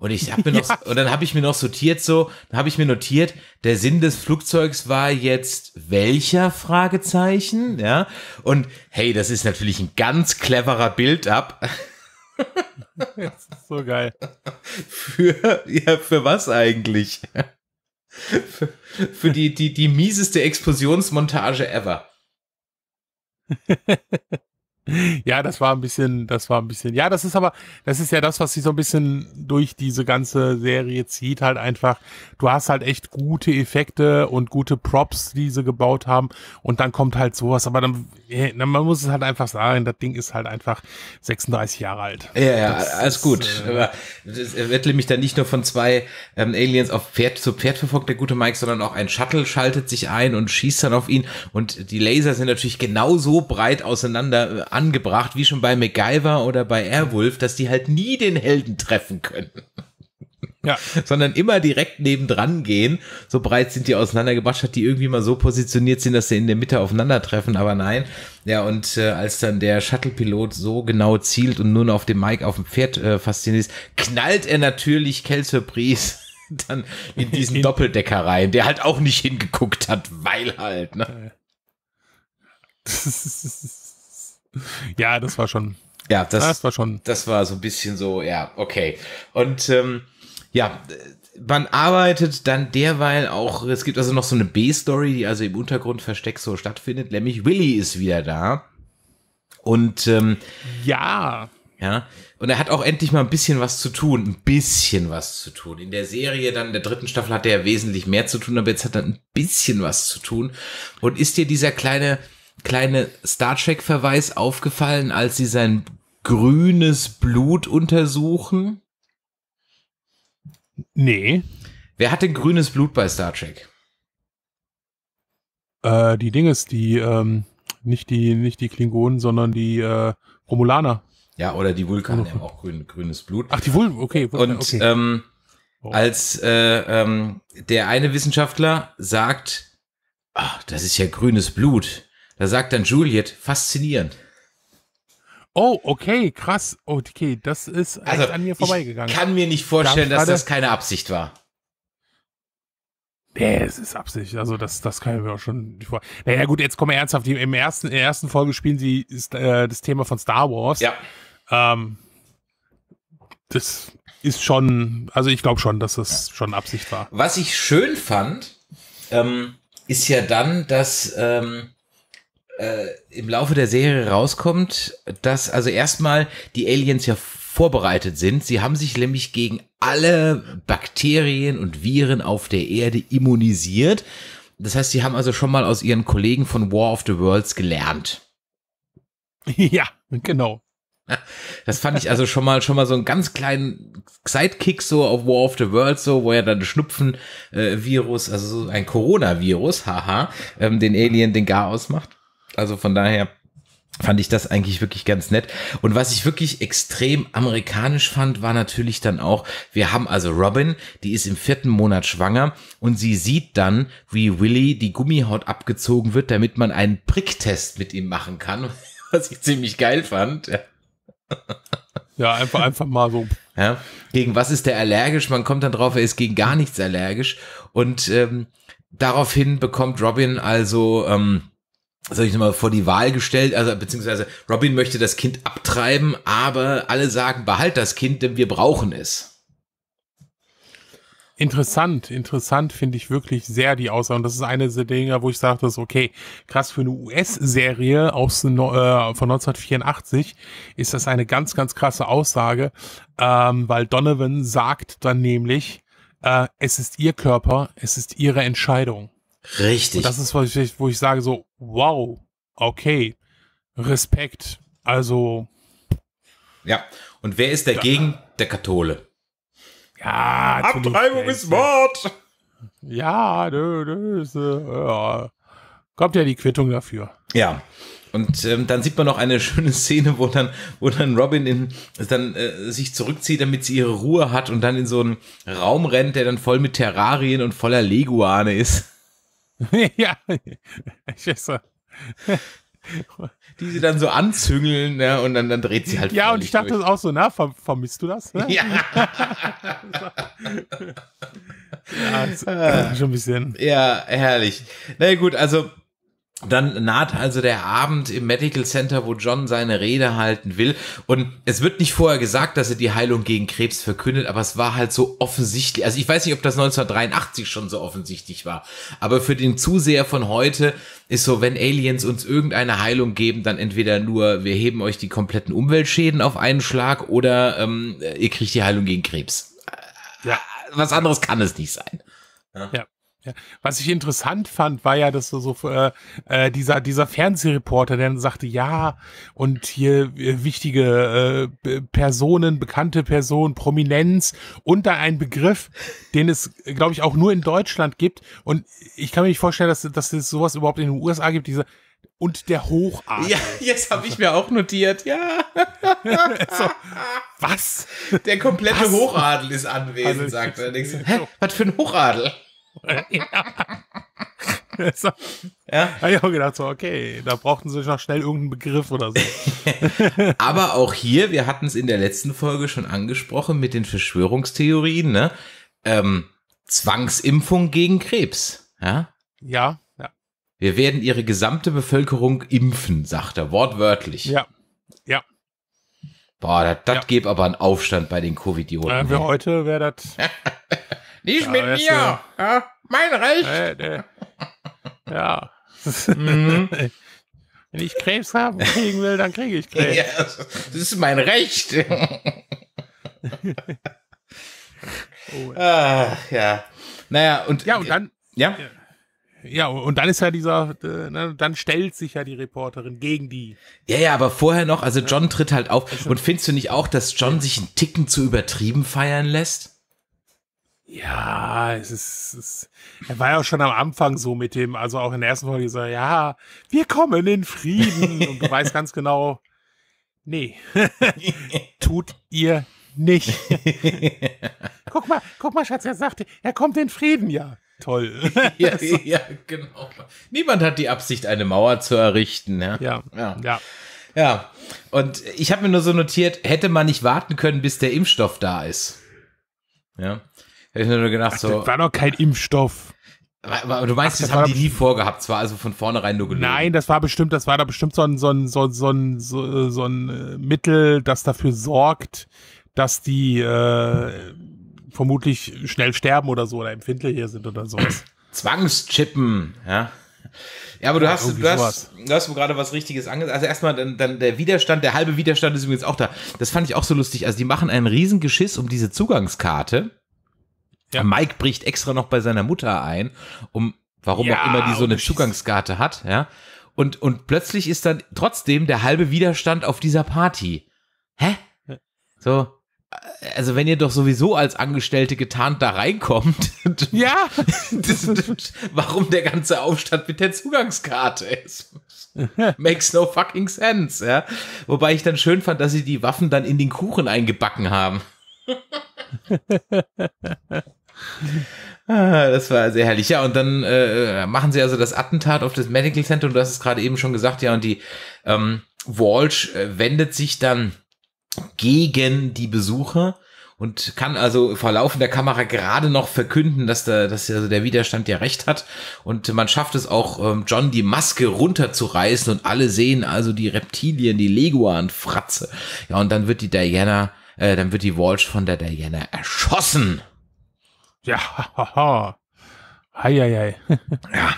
und ich habe mir ja. noch, und dann habe ich mir noch sortiert so, dann habe ich mir notiert, der Sinn des Flugzeugs war jetzt welcher Fragezeichen, ja? Und hey, das ist natürlich ein ganz cleverer Build-up. so geil. Für, ja, für was eigentlich? Für, für die, die, die mieseste Explosionsmontage ever. Ja, das war ein bisschen, das war ein bisschen, ja, das ist aber, das ist ja das, was sich so ein bisschen durch diese ganze Serie zieht, halt einfach. Du hast halt echt gute Effekte und gute Props, die sie gebaut haben. Und dann kommt halt sowas, aber dann, man muss es halt einfach sagen, das Ding ist halt einfach 36 Jahre alt. Ja, ja, das alles ist, gut. Äh, aber das wird nämlich dann nicht nur von zwei ähm, Aliens auf Pferd zu Pferd verfolgt, der gute Mike, sondern auch ein Shuttle schaltet sich ein und schießt dann auf ihn. Und die Laser sind natürlich genauso breit auseinander äh, angebracht, wie schon bei MacGyver oder bei Airwolf, dass die halt nie den Helden treffen können. Ja. Sondern immer direkt nebendran gehen. So breit sind die auseinandergebracht, hat die irgendwie mal so positioniert sind, dass sie in der Mitte aufeinandertreffen, aber nein. Ja, und äh, als dann der Shuttle-Pilot so genau zielt und nur noch auf dem Mike auf dem Pferd äh, fasziniert ist, knallt er natürlich Kelsey dann in diesen in Doppeldecker rein, der halt auch nicht hingeguckt hat, weil halt, ne? Ja, das war schon. Ja, das, das war schon. Das war so ein bisschen so, ja, okay. Und ähm, ja, man arbeitet dann derweil auch, es gibt also noch so eine B-Story, die also im Untergrund versteckt so stattfindet, nämlich Willy ist wieder da. Und ähm, ja. Ja. Und er hat auch endlich mal ein bisschen was zu tun. Ein bisschen was zu tun. In der Serie, dann in der dritten Staffel, hat er wesentlich mehr zu tun, aber jetzt hat er ein bisschen was zu tun. Und ist dir dieser kleine, kleine Star Trek-Verweis aufgefallen, als sie sein grünes Blut untersuchen? Nee. Wer hat denn grünes Blut bei Star Trek? Äh, die Dinge ist die, ähm, nicht die, nicht die Klingonen, sondern die äh, Romulaner. Ja, oder die Vulkaner genau. haben auch grün, grünes Blut. Ach, die Vulkan, okay. Vulkan, Und okay. Ähm, oh. als äh, ähm, der eine Wissenschaftler sagt, ach, das ist ja grünes Blut, da sagt dann Juliet, faszinierend. Oh, okay, krass. Okay, das ist also, an mir vorbeigegangen. Ich kann mir nicht vorstellen, dass das keine Absicht war. Nee, es ist Absicht. Also das, das kann ich mir auch schon nicht vorstellen. Naja gut, jetzt kommen wir ernsthaft. Im ersten, in der ersten Folge spielen sie ist, äh, das Thema von Star Wars. Ja. Ähm, das ist schon, also ich glaube schon, dass das ja. schon Absicht war. Was ich schön fand, ähm, ist ja dann, dass ähm, äh, im Laufe der Serie rauskommt, dass also erstmal die Aliens ja vorbereitet sind. Sie haben sich nämlich gegen alle Bakterien und Viren auf der Erde immunisiert. Das heißt, sie haben also schon mal aus ihren Kollegen von War of the Worlds gelernt. Ja, genau. Das fand ich also schon mal schon mal so einen ganz kleinen Sidekick so auf War of the Worlds so, wo ja dann Schnupfenvirus, äh, virus also so ein Coronavirus, haha, ähm, den Alien den Gar ausmacht. Also von daher fand ich das eigentlich wirklich ganz nett. Und was ich wirklich extrem amerikanisch fand, war natürlich dann auch, wir haben also Robin, die ist im vierten Monat schwanger und sie sieht dann, wie Willy die Gummihaut abgezogen wird, damit man einen Pricktest mit ihm machen kann, was ich ziemlich geil fand. Ja, einfach, einfach mal so. Ja, gegen was ist der allergisch? Man kommt dann drauf, er ist gegen gar nichts allergisch. Und ähm, daraufhin bekommt Robin also ähm, sag ich mal, vor die Wahl gestellt, also beziehungsweise Robin möchte das Kind abtreiben, aber alle sagen, behalt das Kind, denn wir brauchen es. Interessant, interessant finde ich wirklich sehr die Aussage. Und das ist eine der Dinge, wo ich sage, das ist okay, krass für eine US-Serie aus äh, von 1984 ist das eine ganz, ganz krasse Aussage, ähm, weil Donovan sagt dann nämlich, äh, es ist ihr Körper, es ist ihre Entscheidung. Richtig. Und das ist, wo ich, wo ich sage, so, wow, okay, Respekt. Also. Ja, und wer ist dagegen? Da, der Kathole. Ja, Abtreibung ist Mord! Ja, nö, nö, ist, äh, ja. kommt ja die Quittung dafür. Ja. Und ähm, dann sieht man noch eine schöne Szene, wo dann, wo dann Robin in, dann äh, sich zurückzieht, damit sie ihre Ruhe hat und dann in so einen Raum rennt, der dann voll mit Terrarien und voller Leguane ist. ja, ich so. Die sie dann so anzüngeln ne? und dann, dann dreht sie halt. Ja, und ich dachte durch. das auch so, na, ver vermisst du das? Ne? Ja. ja, das, das schon ein bisschen. Ja, herrlich. Na naja, gut, also dann naht also der Abend im Medical Center, wo John seine Rede halten will. Und es wird nicht vorher gesagt, dass er die Heilung gegen Krebs verkündet, aber es war halt so offensichtlich. Also ich weiß nicht, ob das 1983 schon so offensichtlich war. Aber für den Zuseher von heute ist so, wenn Aliens uns irgendeine Heilung geben, dann entweder nur, wir heben euch die kompletten Umweltschäden auf einen Schlag oder ähm, ihr kriegt die Heilung gegen Krebs. Ja. Was anderes kann es nicht sein. ja. ja. Ja. Was ich interessant fand, war ja, dass so, so äh, äh, dieser dieser Fernsehreporter, der dann sagte, ja und hier äh, wichtige äh, Personen, bekannte Personen, Prominenz und da ein Begriff, den es glaube ich auch nur in Deutschland gibt und ich kann mir nicht vorstellen, dass dass es sowas überhaupt in den USA gibt. Diese und der Hochadel. Ja, jetzt habe ich mir auch notiert. Ja. so, was? Der komplette was? Hochadel ist anwesend, also, sagt er. So. Was für ein Hochadel? ja. ja. ja. Habe ich auch gedacht, so, okay, da brauchten sie noch schnell irgendeinen Begriff oder so. Aber auch hier, wir hatten es in der letzten Folge schon angesprochen mit den Verschwörungstheorien, ne? Ähm, Zwangsimpfung gegen Krebs. Ja? ja, ja. Wir werden ihre gesamte Bevölkerung impfen, sagt er wortwörtlich. Ja, ja. Boah, das, das ja. gäbe aber einen Aufstand bei den Covid-Idioten. Äh, für ne? heute wäre das. Nicht ja, mit mir. Äh, ja. mein Recht. Nee, nee. Ja. Mhm. Wenn ich Krebs haben kriegen will, dann kriege ich Krebs. Ja, das ist mein Recht. oh. Ach, ja. Naja, und. Ja, und dann. Ja. Ja, und dann ist ja dieser, äh, ne, dann stellt sich ja die Reporterin gegen die. Ja, ja, aber vorher noch, also John tritt halt auf. Und findest du nicht auch, dass John sich einen Ticken zu übertrieben feiern lässt? Ja, es ist, es, ist. er war ja auch schon am Anfang so mit dem, also auch in der ersten Folge so, ja, wir kommen in Frieden. Und du weißt ganz genau, nee, tut ihr nicht. guck mal, guck mal, Schatz, er sagte, er kommt in Frieden, ja. Toll. ja, ja, genau. Niemand hat die Absicht, eine Mauer zu errichten. Ja, ja. ja. ja. ja. und ich habe mir nur so notiert, hätte man nicht warten können, bis der Impfstoff da ist. Ja. Hätte Ich habe nur gedacht, Ach, so. Das war noch kein Impfstoff. Du meinst, Ach, das, das haben die nie vorgehabt, zwar also von vornherein nur gelogen. Nein, das war bestimmt, das war da bestimmt so ein, so ein, so ein, so ein, so, äh, so ein äh, Mittel, das dafür sorgt, dass die äh, vermutlich schnell sterben oder so oder empfindlicher sind oder sowas. Zwangschippen, ja. Ja, aber du ja, hast, du hast, du hast gerade was Richtiges angesagt. Also erstmal dann, dann der Widerstand, der halbe Widerstand ist übrigens auch da. Das fand ich auch so lustig. Also die machen einen riesen Geschiss um diese Zugangskarte. Ja. Mike bricht extra noch bei seiner Mutter ein, um warum ja, auch immer die so eine Zugangskarte hat, ja. Und, und plötzlich ist dann trotzdem der halbe Widerstand auf dieser Party. Hä? So, äh, also wenn ihr doch sowieso als Angestellte getarnt da reinkommt, ja, das, das, warum der ganze Aufstand mit der Zugangskarte ist. Makes no fucking sense, ja. Wobei ich dann schön fand, dass sie die Waffen dann in den Kuchen eingebacken haben. Ah, das war sehr herrlich. Ja, und dann äh, machen sie also das Attentat auf das Medical Center. Und Du hast es gerade eben schon gesagt, ja, und die ähm, Walsh äh, wendet sich dann gegen die Besucher und kann also vor laufender Kamera gerade noch verkünden, dass der, dass also der Widerstand ja recht hat. Und man schafft es auch, ähm, John die Maske runterzureißen und alle sehen also die Reptilien, die Leguan-Fratze. Ja, und dann wird die Diana, äh, dann wird die Walsh von der Diana erschossen. Ja, haha. Hei, hei, ja.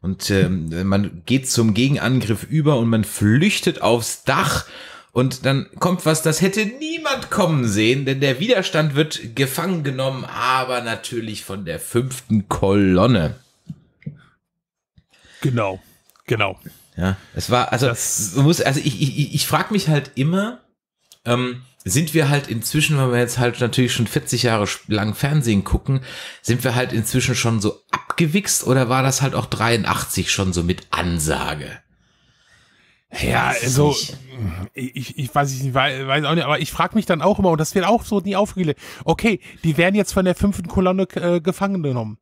Und ähm, man geht zum Gegenangriff über und man flüchtet aufs Dach. Und dann kommt was, das hätte niemand kommen sehen, denn der Widerstand wird gefangen genommen, aber natürlich von der fünften Kolonne. Genau, genau. Ja, es war, also, das muss, also ich, ich, ich frage mich halt immer, ähm, sind wir halt inzwischen, wenn wir jetzt halt natürlich schon 40 Jahre lang Fernsehen gucken, sind wir halt inzwischen schon so abgewichst oder war das halt auch 83 schon so mit Ansage? Ja, also ich, ich, weiß ich weiß auch nicht, aber ich frage mich dann auch immer und das wird auch so nie aufgelegt. Okay, die werden jetzt von der fünften Kolonne äh, gefangen genommen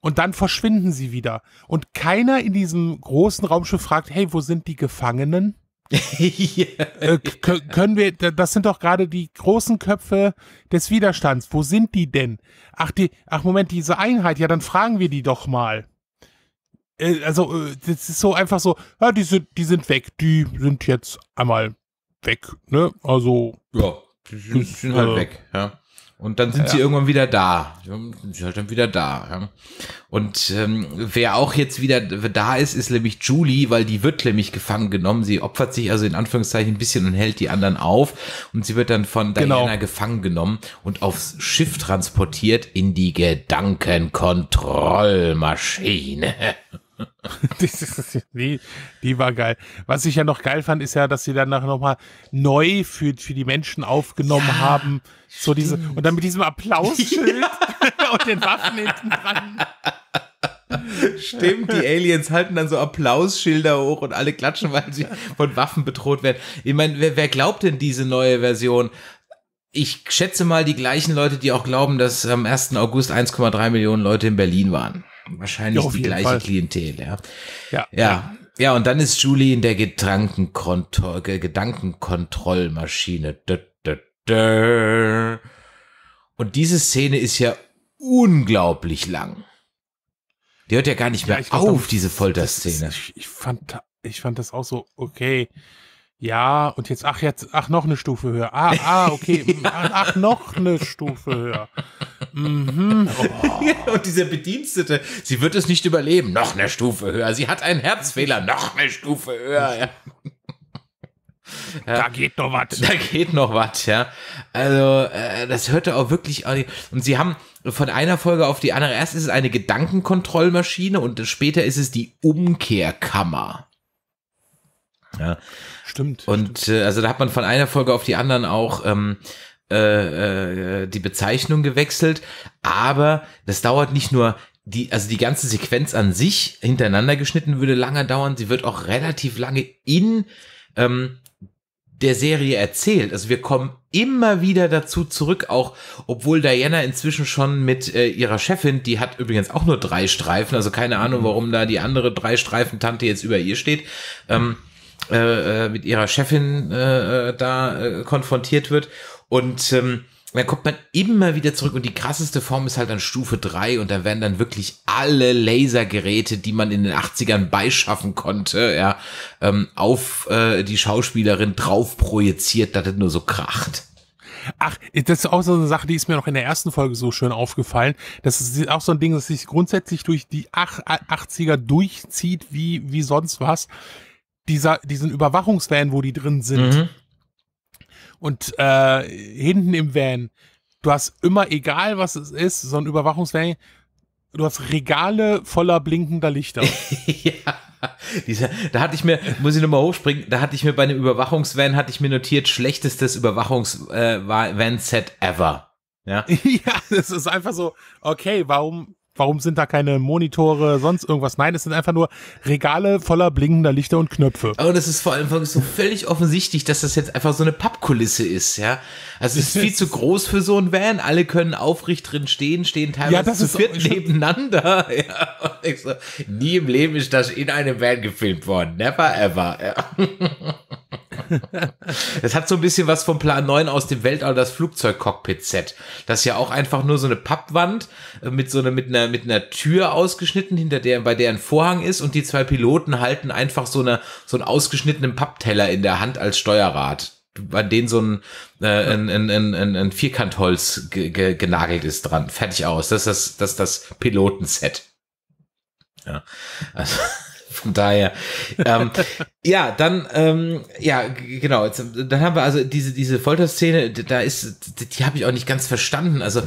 und dann verschwinden sie wieder und keiner in diesem großen Raumschiff fragt, hey, wo sind die Gefangenen? äh, können wir, das sind doch gerade die großen Köpfe des Widerstands. Wo sind die denn? Ach, die, ach Moment, diese Einheit, ja, dann fragen wir die doch mal. Äh, also, äh, das ist so einfach so, ja, die sind, die sind weg, die sind jetzt einmal weg, ne? Also. Ja, die sind, ist, sind halt äh, weg, ja und dann sind ja. sie irgendwann wieder da. Sie halt dann wieder da. Und ähm, wer auch jetzt wieder da ist, ist nämlich Julie, weil die wird nämlich gefangen genommen. Sie opfert sich also in Anführungszeichen ein bisschen und hält die anderen auf. Und sie wird dann von genau. gefangen genommen und aufs Schiff transportiert in die Gedankenkontrollmaschine. die, die war geil. Was ich ja noch geil fand, ist ja, dass sie dann nochmal neu für, für die Menschen aufgenommen ja, haben. So diese, und dann mit diesem Applausschild und den Waffen hinten dran. Stimmt, die Aliens halten dann so Applausschilder hoch und alle klatschen, weil sie von Waffen bedroht werden. Ich meine, wer, wer glaubt denn diese neue Version? Ich schätze mal die gleichen Leute, die auch glauben, dass am 1. August 1,3 Millionen Leute in Berlin waren. Wahrscheinlich ja, die gleiche Fall. Klientel, ja. ja. Ja. ja. und dann ist Julie in der äh, Gedankenkontrollmaschine. Und diese Szene ist ja unglaublich lang. Die hört ja gar nicht mehr ja, glaub, auf, diese Folterszene. Das, ich, fand, ich fand das auch so, okay, ja, und jetzt, ach, jetzt, ach, noch eine Stufe höher. Ah, ah, okay. Hm, ach, ach, noch eine Stufe höher. Mhm. Oh. Und diese Bedienstete, sie wird es nicht überleben. Noch eine Stufe höher. Sie hat einen Herzfehler. Noch eine Stufe höher. Ja. Da geht noch was. Da geht noch was, ja. Also, äh, das hörte auch wirklich. Und sie haben von einer Folge auf die andere. Erst ist es eine Gedankenkontrollmaschine und später ist es die Umkehrkammer. Ja. Stimmt. Und stimmt. Äh, also da hat man von einer Folge auf die anderen auch ähm, äh, äh, die Bezeichnung gewechselt. Aber das dauert nicht nur die, also die ganze Sequenz an sich hintereinander geschnitten würde lange dauern. Sie wird auch relativ lange in ähm, der Serie erzählt. Also wir kommen immer wieder dazu zurück, auch obwohl Diana inzwischen schon mit äh, ihrer Chefin, die hat übrigens auch nur drei Streifen, also keine Ahnung, mhm. warum da die andere drei Streifen Tante jetzt über ihr steht. Ähm, äh, äh, mit ihrer Chefin äh, äh, da äh, konfrontiert wird. Und ähm, dann kommt man immer wieder zurück und die krasseste Form ist halt dann Stufe 3 und da werden dann wirklich alle Lasergeräte, die man in den 80ern beischaffen konnte, ja, ähm, auf äh, die Schauspielerin drauf projiziert, dass das nur so kracht. Ach, das ist auch so eine Sache, die ist mir noch in der ersten Folge so schön aufgefallen. Das ist auch so ein Ding, das sich grundsätzlich durch die 80er durchzieht, wie, wie sonst was dieser, diesen Überwachungsvan, wo die drin sind. Mhm. Und äh, hinten im Van, du hast immer, egal was es ist, so ein Überwachungsvan, du hast Regale voller blinkender Lichter. ja. Dieser, da hatte ich mir, muss ich nochmal hochspringen, da hatte ich mir bei einem Überwachungsvan, hatte ich mir notiert, schlechtestes Überwachungsvan-Set äh, ever. Ja? ja, das ist einfach so, okay, warum Warum sind da keine Monitore, sonst irgendwas? Nein, es sind einfach nur Regale voller blinkender Lichter und Knöpfe. Aber das ist vor allem so völlig offensichtlich, dass das jetzt einfach so eine Pappkulisse ist, ja. Also es ist viel zu groß für so ein Van. Alle können aufrecht drin stehen, stehen teilweise ja, das zu viert nebeneinander. Ja. So, nie im Leben ist das in einem Van gefilmt worden. Never ever. Ja. Es hat so ein bisschen was vom Plan 9 aus dem Weltall, das Flugzeugcockpit-Set. Das ist ja auch einfach nur so eine Pappwand äh, mit so einer, mit einer, mit einer Tür ausgeschnitten, hinter der, bei der ein Vorhang ist und die zwei Piloten halten einfach so eine, so einen ausgeschnittenen Pappteller in der Hand als Steuerrad an denen so ein, äh, ein, ein, ein, ein Vierkantholz genagelt ist dran. Fertig aus. Das ist das, das, das Piloten-Set. Ja. Also. Von daher. Ähm, ja, dann, ähm, ja, genau. Jetzt, dann haben wir also diese, diese Folterszene, da ist, die, die habe ich auch nicht ganz verstanden. Also,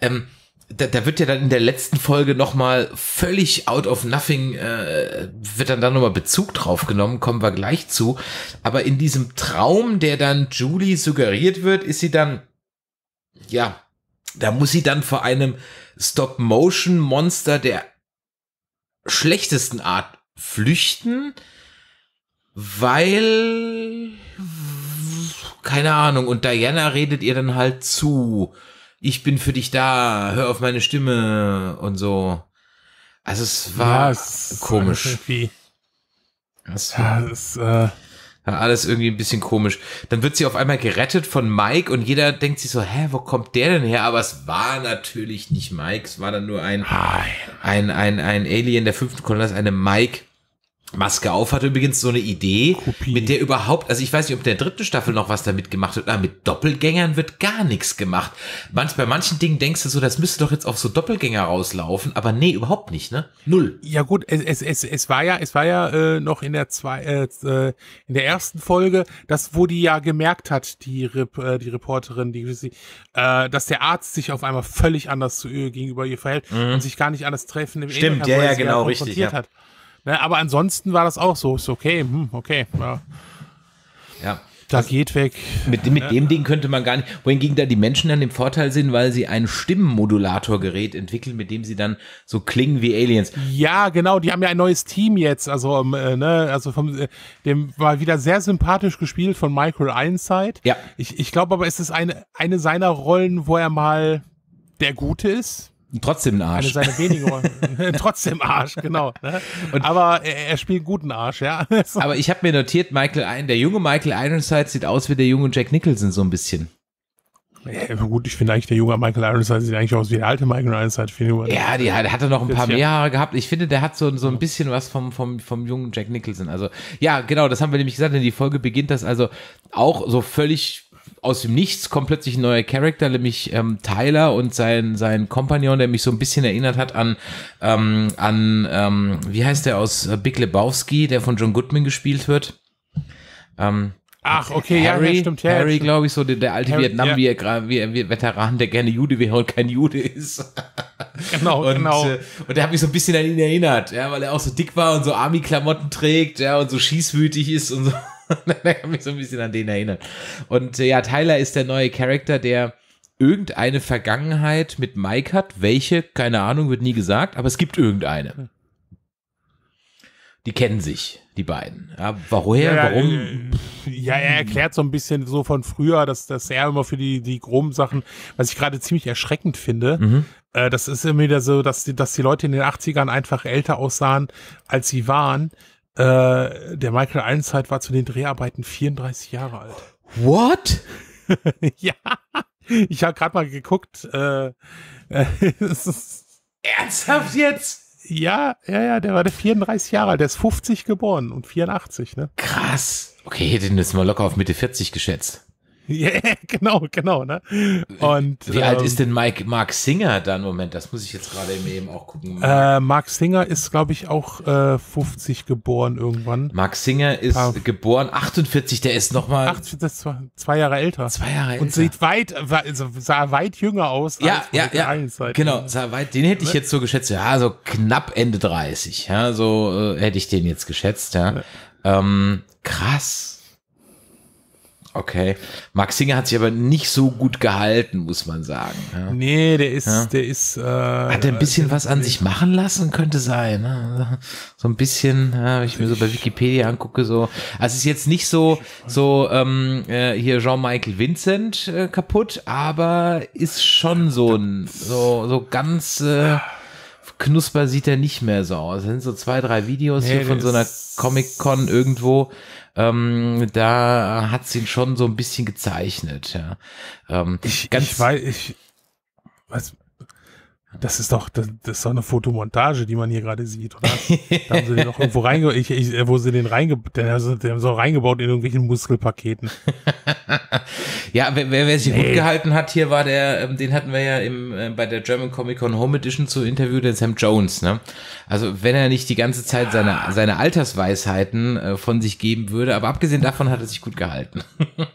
ähm, da, da wird ja dann in der letzten Folge nochmal völlig out of nothing, äh, wird dann da nochmal Bezug drauf genommen, kommen wir gleich zu. Aber in diesem Traum, der dann Julie suggeriert wird, ist sie dann, ja, da muss sie dann vor einem Stop-Motion-Monster der schlechtesten Art flüchten, weil keine Ahnung. Und Diana redet ihr dann halt zu. Ich bin für dich da, hör auf meine Stimme und so. Also es war ja, es komisch. Ist das war, ja, es, äh, ja, alles irgendwie ein bisschen komisch. Dann wird sie auf einmal gerettet von Mike und jeder denkt sich so, hä, wo kommt der denn her? Aber es war natürlich nicht Mike, es war dann nur ein, ein, ein, ein Alien der fünften Kolonne, eine Mike Maske auf hatte übrigens so eine Idee, Kopie. mit der überhaupt, also ich weiß nicht, ob der dritten Staffel noch was damit gemacht wird, aber mit Doppelgängern wird gar nichts gemacht. Manch, bei manchen Dingen denkst du so, das müsste doch jetzt auf so Doppelgänger rauslaufen, aber nee, überhaupt nicht, ne? Null. Ja gut, es, es, es, es war ja, es war ja äh, noch in der zwei, äh, äh in der ersten Folge, das, wo die ja gemerkt hat, die, Rep, äh, die Reporterin, die äh, dass der Arzt sich auf einmal völlig anders zu äh, ihr gegenüber ihr verhält mhm. und sich gar nicht anders treffen im Stimmt, Ende, ja, ja, genau, richtig. Ja. Hat. Ne, aber ansonsten war das auch so. Ist okay, hm, okay. Ja. ja. Da also geht weg. Mit, mit ja. dem Ding könnte man gar nicht. Wohingegen da die Menschen dann im Vorteil sind, weil sie ein Stimmenmodulatorgerät entwickeln, mit dem sie dann so klingen wie Aliens. Ja, genau. Die haben ja ein neues Team jetzt. Also, ähm, äh, ne, also vom, äh, dem war wieder sehr sympathisch gespielt von Michael Ironside. Ja. Ich, ich glaube aber, es ist eine, eine seiner Rollen, wo er mal der Gute ist. Trotzdem ein Arsch. Eine seiner Trotzdem Arsch, genau. Ne? aber er, er spielt guten Arsch, ja. aber ich habe mir notiert, Michael, der junge Michael Ironside sieht aus wie der junge Jack Nicholson so ein bisschen. Ja, gut, ich finde eigentlich, der junge Michael Ironside sieht eigentlich aus wie der alte Michael Ironside. Ja, die hat, hat er noch ein paar mehr Jahre gehabt. Ich finde, der hat so, so ein bisschen was vom, vom, vom jungen Jack Nicholson. Also, ja, genau, das haben wir nämlich gesagt, denn die Folge beginnt das also auch so völlig aus dem Nichts kommt plötzlich ein neuer Charakter, nämlich ähm, Tyler und sein, sein Kompagnon, der mich so ein bisschen erinnert hat an, ähm, an ähm, wie heißt der aus äh, Big Lebowski, der von John Goodman gespielt wird. Ähm, Ach, okay, Harry, ja, ja, stimmt. Ja, Harry, glaube ich, so der, der alte Harry, Vietnam, ja. wie, er, wie, wie Veteran, der gerne Jude wäre und kein Jude ist. Genau, und, genau. Äh, und der hat mich so ein bisschen an ihn erinnert, ja, weil er auch so dick war und so Army-Klamotten trägt, ja, und so schießwütig ist und so. da kann mich so ein bisschen an den erinnern. Und äh, ja, Tyler ist der neue Charakter, der irgendeine Vergangenheit mit Mike hat. Welche, keine Ahnung, wird nie gesagt, aber es gibt irgendeine. Hm. Die kennen sich, die beiden. Ja, woher, ja, warum? Äh, ja, er erklärt so ein bisschen so von früher, dass, dass er immer für die, die groben Sachen, was ich gerade ziemlich erschreckend finde, mhm. äh, das ist immer wieder so, dass die, dass die Leute in den 80ern einfach älter aussahen, als sie waren. Äh, der Michael Einzeit war zu den Dreharbeiten 34 Jahre alt. What? ja, ich habe gerade mal geguckt. Äh, äh ist, Ernsthaft jetzt? Ja, ja, ja, der war der 34 Jahre alt, der ist 50 geboren und 84, ne? Krass. Okay, den ihn jetzt mal locker auf Mitte 40 geschätzt. Ja, yeah, genau, genau. Ne? Und, Wie ähm, alt ist denn Mike, Mark Singer dann? Moment, das muss ich jetzt gerade eben auch gucken. Äh, Mark Singer ist, glaube ich, auch äh, 50 geboren irgendwann. Mark Singer ist Paar, geboren 48, der ist nochmal... Zwei, zwei Jahre älter. Zwei Jahre älter. Und sieht weit, also sah weit jünger aus ja, als ja, ja, allen Genau, sah weit, den hätte ich ne? jetzt so geschätzt, ja, so knapp Ende 30. Ja, so äh, hätte ich den jetzt geschätzt, ja. ja. Ähm, krass. Okay. Max Singer hat sich aber nicht so gut gehalten, muss man sagen. Ja. Nee, der ist, ja. der ist. Äh, hat er ein bisschen was an sich machen lassen, könnte sein. Ne? So ein bisschen, ja, wenn ich mir so bei Wikipedia angucke, so. Also es ist jetzt nicht so, so ähm, äh, hier Jean-Michael Vincent äh, kaputt, aber ist schon so ein, so, so ganz. Äh, Knusper sieht er nicht mehr so aus. Das sind so zwei, drei Videos nee, hier von so einer Comic-Con irgendwo, ähm, da hat sie ihn schon so ein bisschen gezeichnet. Ja. Ähm, ich, ganz ich, weiß, ich, was, das ist doch, das, das ist doch eine Fotomontage, die man hier gerade sieht, oder? da haben sie den doch irgendwo reingebaut. Ich, ich, wo sie den reingebaut, den, also, haben sie auch reingebaut in irgendwelchen Muskelpaketen. ja, wer, wer, sich nee. gut gehalten hat hier war der, ähm, den hatten wir ja im, äh, bei der German Comic Con Home Edition zu Interview, der Sam Jones, ne? Also wenn er nicht die ganze Zeit seine, seine Altersweisheiten äh, von sich geben würde, aber abgesehen davon hat er sich gut gehalten.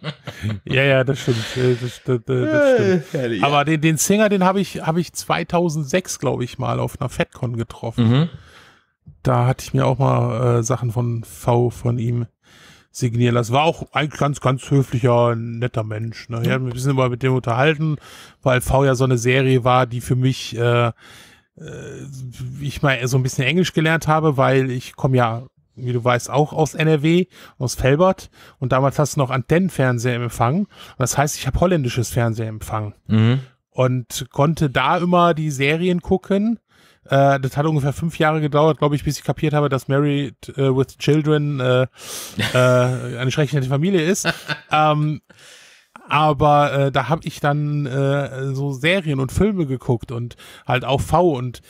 ja, ja, das stimmt. Äh, das, das, das, das äh, stimmt. Aber den, den Singer, den habe ich, habe ich 2000 2006, glaube ich, mal auf einer FedCon getroffen. Mhm. Da hatte ich mir auch mal äh, Sachen von V von ihm signieren lassen. War auch ein ganz, ganz höflicher, netter Mensch. Ne? Ich habe mich ein bisschen mal mit dem unterhalten, weil V ja so eine Serie war, die für mich, äh, äh ich mal so ein bisschen Englisch gelernt habe, weil ich komme ja, wie du weißt, auch aus NRW, aus Felbert. Und damals hast du noch Antennenfernseher im Empfang. das heißt, ich habe holländisches Fernseher empfangen. Mhm und konnte da immer die Serien gucken. Äh, das hat ungefähr fünf Jahre gedauert, glaube ich, bis ich kapiert habe, dass Married äh, with Children äh, äh, eine schreckliche Familie ist. ähm, aber äh, da habe ich dann äh, so Serien und Filme geguckt und halt auch V und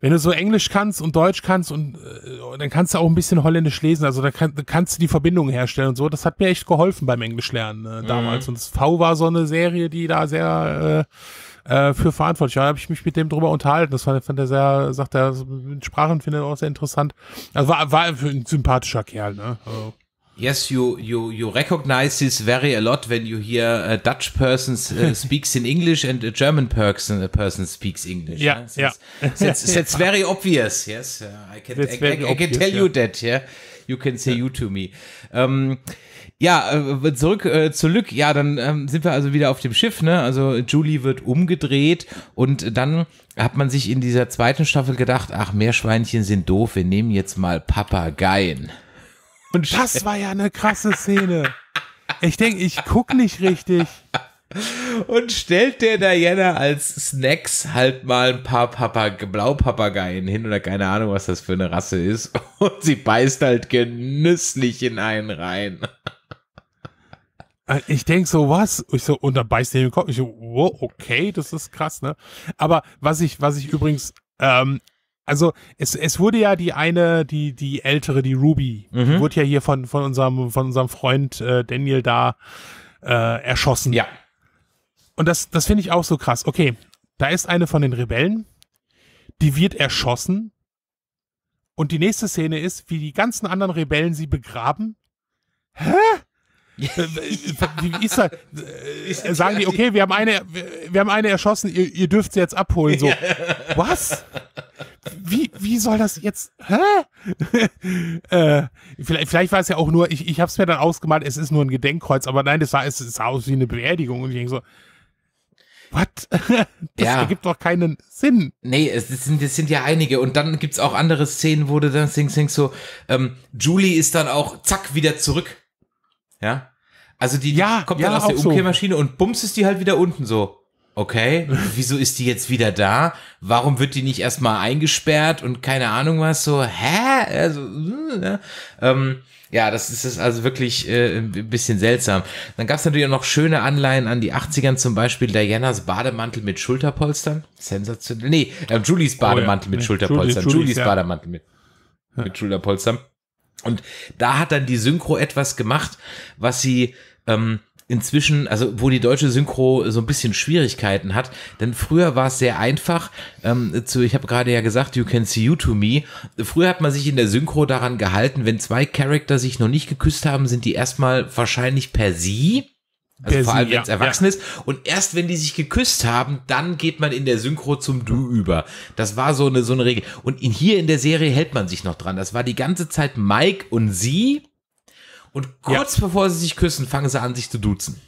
wenn du so Englisch kannst und Deutsch kannst und äh, dann kannst du auch ein bisschen Holländisch lesen, also da kann, kannst du die Verbindungen herstellen und so. Das hat mir echt geholfen beim Englischlernen äh, mhm. damals. Mhm. Und das V war so eine Serie, die da sehr äh, äh, für verantwortlich war. Da habe ich mich mit dem drüber unterhalten. Das fand, fand er sehr, sagt er, also Sprachen findet er auch sehr interessant. Also war, war ein sympathischer Kerl, ne? Also. Yes, you, you, you recognize this very a lot when you hear a uh, Dutch person uh, speaks in English and a German person, a uh, person speaks English. Yeah, right? yeah. It's, it's, it's, very obvious, yes. Uh, I, can, I, I, I, can tell yeah. you that, yeah. You can say yeah. you to me. Um, ähm, ja, äh, zurück äh, zurück. Ja, dann ähm, sind wir also wieder auf dem Schiff, ne? Also Julie wird umgedreht und dann hat man sich in dieser zweiten Staffel gedacht, ach, Meerschweinchen sind doof, wir nehmen jetzt mal Papageien. Und das war ja eine krasse Szene. Ich denke, ich gucke nicht richtig. Und stellt der Diana als Snacks halt mal ein paar Papag Blaupapageien hin oder keine Ahnung, was das für eine Rasse ist. Und sie beißt halt genüsslich in einen rein. Äh, ich denke so, was? Ich so, und dann beißt er den Kopf. Ich so, wow, okay, das ist krass, ne? Aber was ich, was ich übrigens ähm, also es, es wurde ja die eine, die, die ältere, die Ruby, mhm. die wurde ja hier von, von, unserem, von unserem Freund äh, Daniel da äh, erschossen. Ja. Und das, das finde ich auch so krass. Okay, da ist eine von den Rebellen, die wird erschossen. Und die nächste Szene ist, wie die ganzen anderen Rebellen sie begraben. Hä? Wie ist das? Äh, sagen die, okay, wir haben eine, wir haben eine erschossen, ihr, ihr dürft sie jetzt abholen. So, was? wie, wie soll das jetzt? Hä? äh, vielleicht, vielleicht war es ja auch nur, ich, ich habe es mir dann ausgemalt, es ist nur ein Gedenkkreuz, aber nein, das sah, es sah aus wie eine Beerdigung. Und ich denke so, was? das ja. ergibt doch keinen Sinn. Nee, es, sind, es sind ja einige. Und dann gibt es auch andere Szenen, wo du dann singst, singst so, ähm, Julie ist dann auch zack wieder zurück. Ja. Also die, ja, kommt ja, dann aus der Umkehrmaschine so. und bums ist die halt wieder unten so okay, wieso ist die jetzt wieder da? Warum wird die nicht erstmal eingesperrt und keine Ahnung was? So, hä? Also, äh, ähm, ja, das ist, ist also wirklich äh, ein bisschen seltsam. Dann gab es natürlich auch noch schöne Anleihen an die 80ern, zum Beispiel Dianas Bademantel mit Schulterpolstern. Sensationell. Nee, äh, Julies Bademantel oh, ja. mit Schulterpolstern. Julie, Julies ja. Bademantel mit, mit Schulterpolstern. Und da hat dann die Synchro etwas gemacht, was sie ähm, inzwischen, also wo die deutsche Synchro so ein bisschen Schwierigkeiten hat, denn früher war es sehr einfach. Ähm, zu, ich habe gerade ja gesagt, You Can See You to Me. Früher hat man sich in der Synchro daran gehalten, wenn zwei Charakter sich noch nicht geküsst haben, sind die erstmal wahrscheinlich per sie. Also per vor allem, wenn es ja, erwachsen ja. ist. Und erst wenn die sich geküsst haben, dann geht man in der Synchro zum Du über. Das war so eine, so eine Regel. Und in, hier in der Serie hält man sich noch dran. Das war die ganze Zeit Mike und sie und kurz ja. bevor sie sich küssen, fangen sie an, sich zu duzen.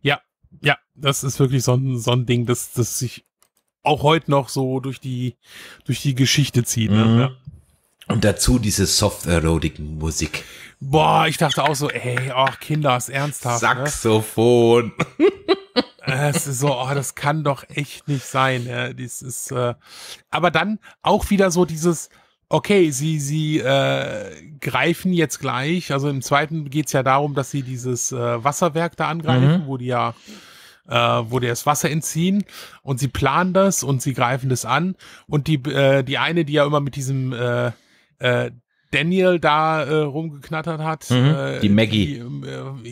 Ja, ja, das ist wirklich so ein, so ein Ding, das, das sich auch heute noch so durch die, durch die Geschichte zieht. Ne? Mhm. Ne? Ja. Und dazu diese Soft-Erotic-Musik. Boah, ich dachte auch so, ey, ach Kinder, ist ernsthaft. Ne? Saxophon. Ne? ist so, oh, das kann doch echt nicht sein. Ja, ne? dies ist, äh, aber dann auch wieder so dieses, okay, sie, sie äh, greifen jetzt gleich, also im zweiten geht es ja darum, dass sie dieses äh, Wasserwerk da angreifen, mhm. wo die ja äh, wo die das Wasser entziehen und sie planen das und sie greifen das an und die äh, die eine, die ja immer mit diesem äh, äh, Daniel da äh, rumgeknattert hat. Mhm, äh, die Maggie. Die,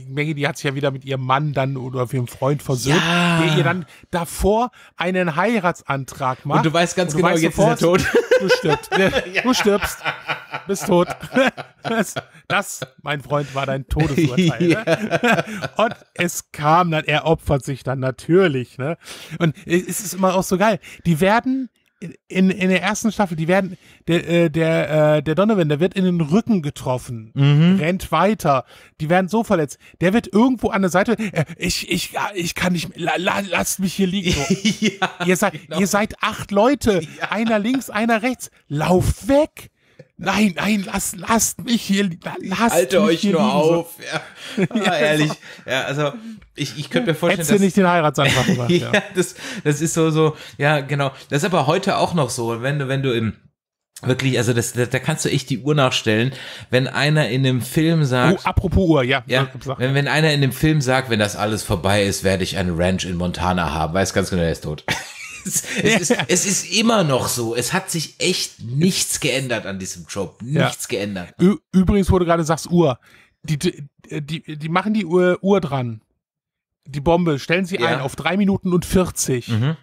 äh, Maggie, die hat sich ja wieder mit ihrem Mann dann oder mit ihrem Freund versöhnt, ja. der ihr dann davor einen Heiratsantrag macht. Und du weißt ganz du genau, weißt jetzt sofort, ist er tot. Du stirbst. Ne, ja. Du stirbst. Bist tot. Das, das, mein Freund, war dein Todesurteil. Ne? Ja. Und es kam dann, er opfert sich dann natürlich. Ne? Und es ist immer auch so geil. Die werden in, in der ersten Staffel, die werden, der, äh, der, äh, der Donovan, der wird in den Rücken getroffen, mhm. rennt weiter, die werden so verletzt, der wird irgendwo an der Seite, äh, ich, ich, ich kann nicht, la, la, lasst mich hier liegen. ja, ihr, seid, genau. ihr seid acht Leute, ja. einer links, einer rechts, lauft weg. Nein, nein, lasst, lasst mich hier, lasst Halte mich euch hier nur liegen. auf. Ja. Ah, ja. Ehrlich, ja, also ich, ich könnte mir vorstellen, Hättest dass, du nicht den Heiratsantrag gemacht. ja, ja. Das, das ist so, so, ja, genau. Das ist aber heute auch noch so, wenn du, wenn du im Wirklich, also das, da, da kannst du echt die Uhr nachstellen, wenn einer in einem Film sagt. Oh, apropos Uhr, ja. ja wenn, wenn einer in einem Film sagt, wenn das alles vorbei ist, werde ich einen Ranch in Montana haben, weiß ganz genau, der ist tot. es, ist, es ist immer noch so. Es hat sich echt nichts geändert an diesem Job. Nichts ja. geändert. Ü Übrigens, wo du gerade sagst, Uhr. Die, äh, die, die machen die Uhr, Uhr dran. Die Bombe stellen sie ja. ein auf drei Minuten und 40. Mhm.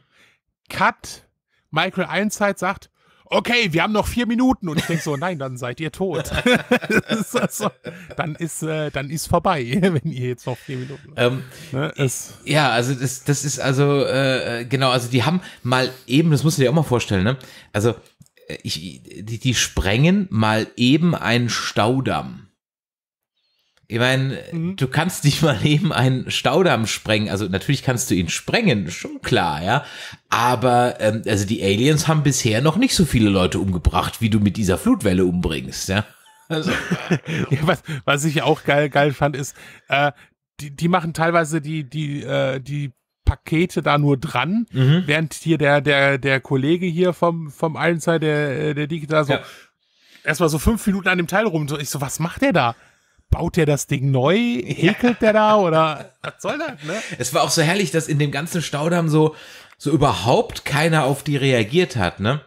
Cut. Michael Einzeit sagt, okay, wir haben noch vier Minuten. Und ich denke so, nein, dann seid ihr tot. ist also, dann, ist, äh, dann ist vorbei, wenn ihr jetzt noch vier Minuten. Ähm, ne, ja, also das, das ist also, äh, äh, genau, also die haben mal eben, das musst du dir auch mal vorstellen, ne? Also äh, ich, die, die sprengen mal eben einen Staudamm. Ich meine, mhm. du kannst nicht mal eben einen Staudamm sprengen. Also natürlich kannst du ihn sprengen, schon klar, ja. Aber ähm, also die Aliens haben bisher noch nicht so viele Leute umgebracht, wie du mit dieser Flutwelle umbringst, ja. Also. ja was, was ich auch geil, geil fand, ist, äh, die, die machen teilweise die, die, äh, die Pakete da nur dran, mhm. während hier der, der, der Kollege hier vom, vom Allenzeit, der, äh, der Digital so ja. erstmal so fünf Minuten an dem Teil rum. Ich so, was macht der da? baut der das Ding neu? Häkelt der da oder was soll das? Ne? Es war auch so herrlich, dass in dem ganzen Staudamm so so überhaupt keiner auf die reagiert hat, ne?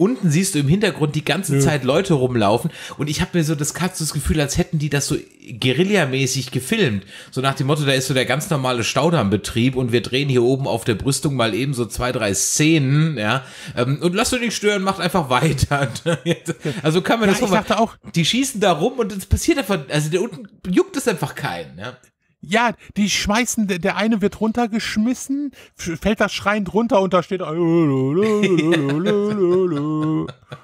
unten siehst du im Hintergrund die ganze ja. Zeit Leute rumlaufen und ich habe mir so das das Gefühl, als hätten die das so guerillamäßig gefilmt. So nach dem Motto, da ist so der ganz normale Staudammbetrieb und wir drehen hier oben auf der Brüstung mal eben so zwei, drei Szenen, ja. Ähm, und lass euch nicht stören, macht einfach weiter. also kann man ja, das ich dachte auch. Die schießen da rum und es passiert einfach, also der unten juckt es einfach keinen, ja. Ja, die schmeißen, der, eine wird runtergeschmissen, fällt das schreiend runter und da steht.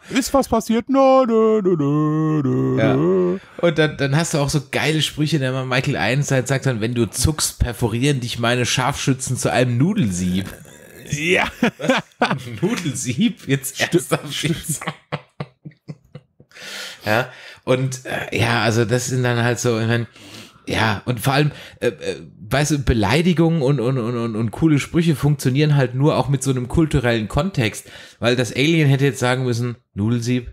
Ist was passiert? ja. Und dann, dann, hast du auch so geile Sprüche, der Michael Einstein sagt dann, wenn du zuckst, perforieren dich meine Scharfschützen zu einem Nudelsieb. Ja. Nudelsieb? Jetzt ernsthaft. Stimmt. ja. Und äh, ja, also das sind dann halt so, ich meine ja, und vor allem, äh, äh, weißt du, Beleidigungen und, und, und, und, und coole Sprüche funktionieren halt nur auch mit so einem kulturellen Kontext, weil das Alien hätte jetzt sagen müssen, Nudelsieb,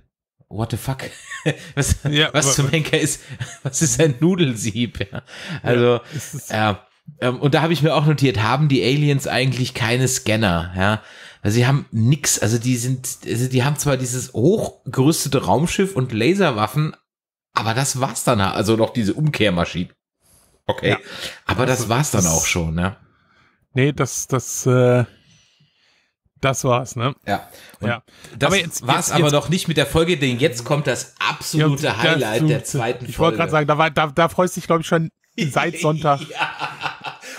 what the fuck? was ja, was zum Henker ist, was ist ein Nudelsieb? Ja, also, ja. Ähm, und da habe ich mir auch notiert, haben die Aliens eigentlich keine Scanner, ja? Also sie haben nix, also die sind, also die haben zwar dieses hochgerüstete Raumschiff und Laserwaffen, aber das war's dann, also noch diese Umkehrmaschine. Okay. Ja. Aber das, das also war's dann auch schon, ne? Nee, das, das, äh, das war's, ne? Ja. Und ja. Das aber jetzt, war's jetzt, aber jetzt, noch nicht mit der Folge, denn jetzt kommt das absolute ja, Highlight das, der zweiten ich Folge. Ich wollte gerade sagen, da, war, da, da freust du dich, glaube ich, schon seit Sonntag. ja.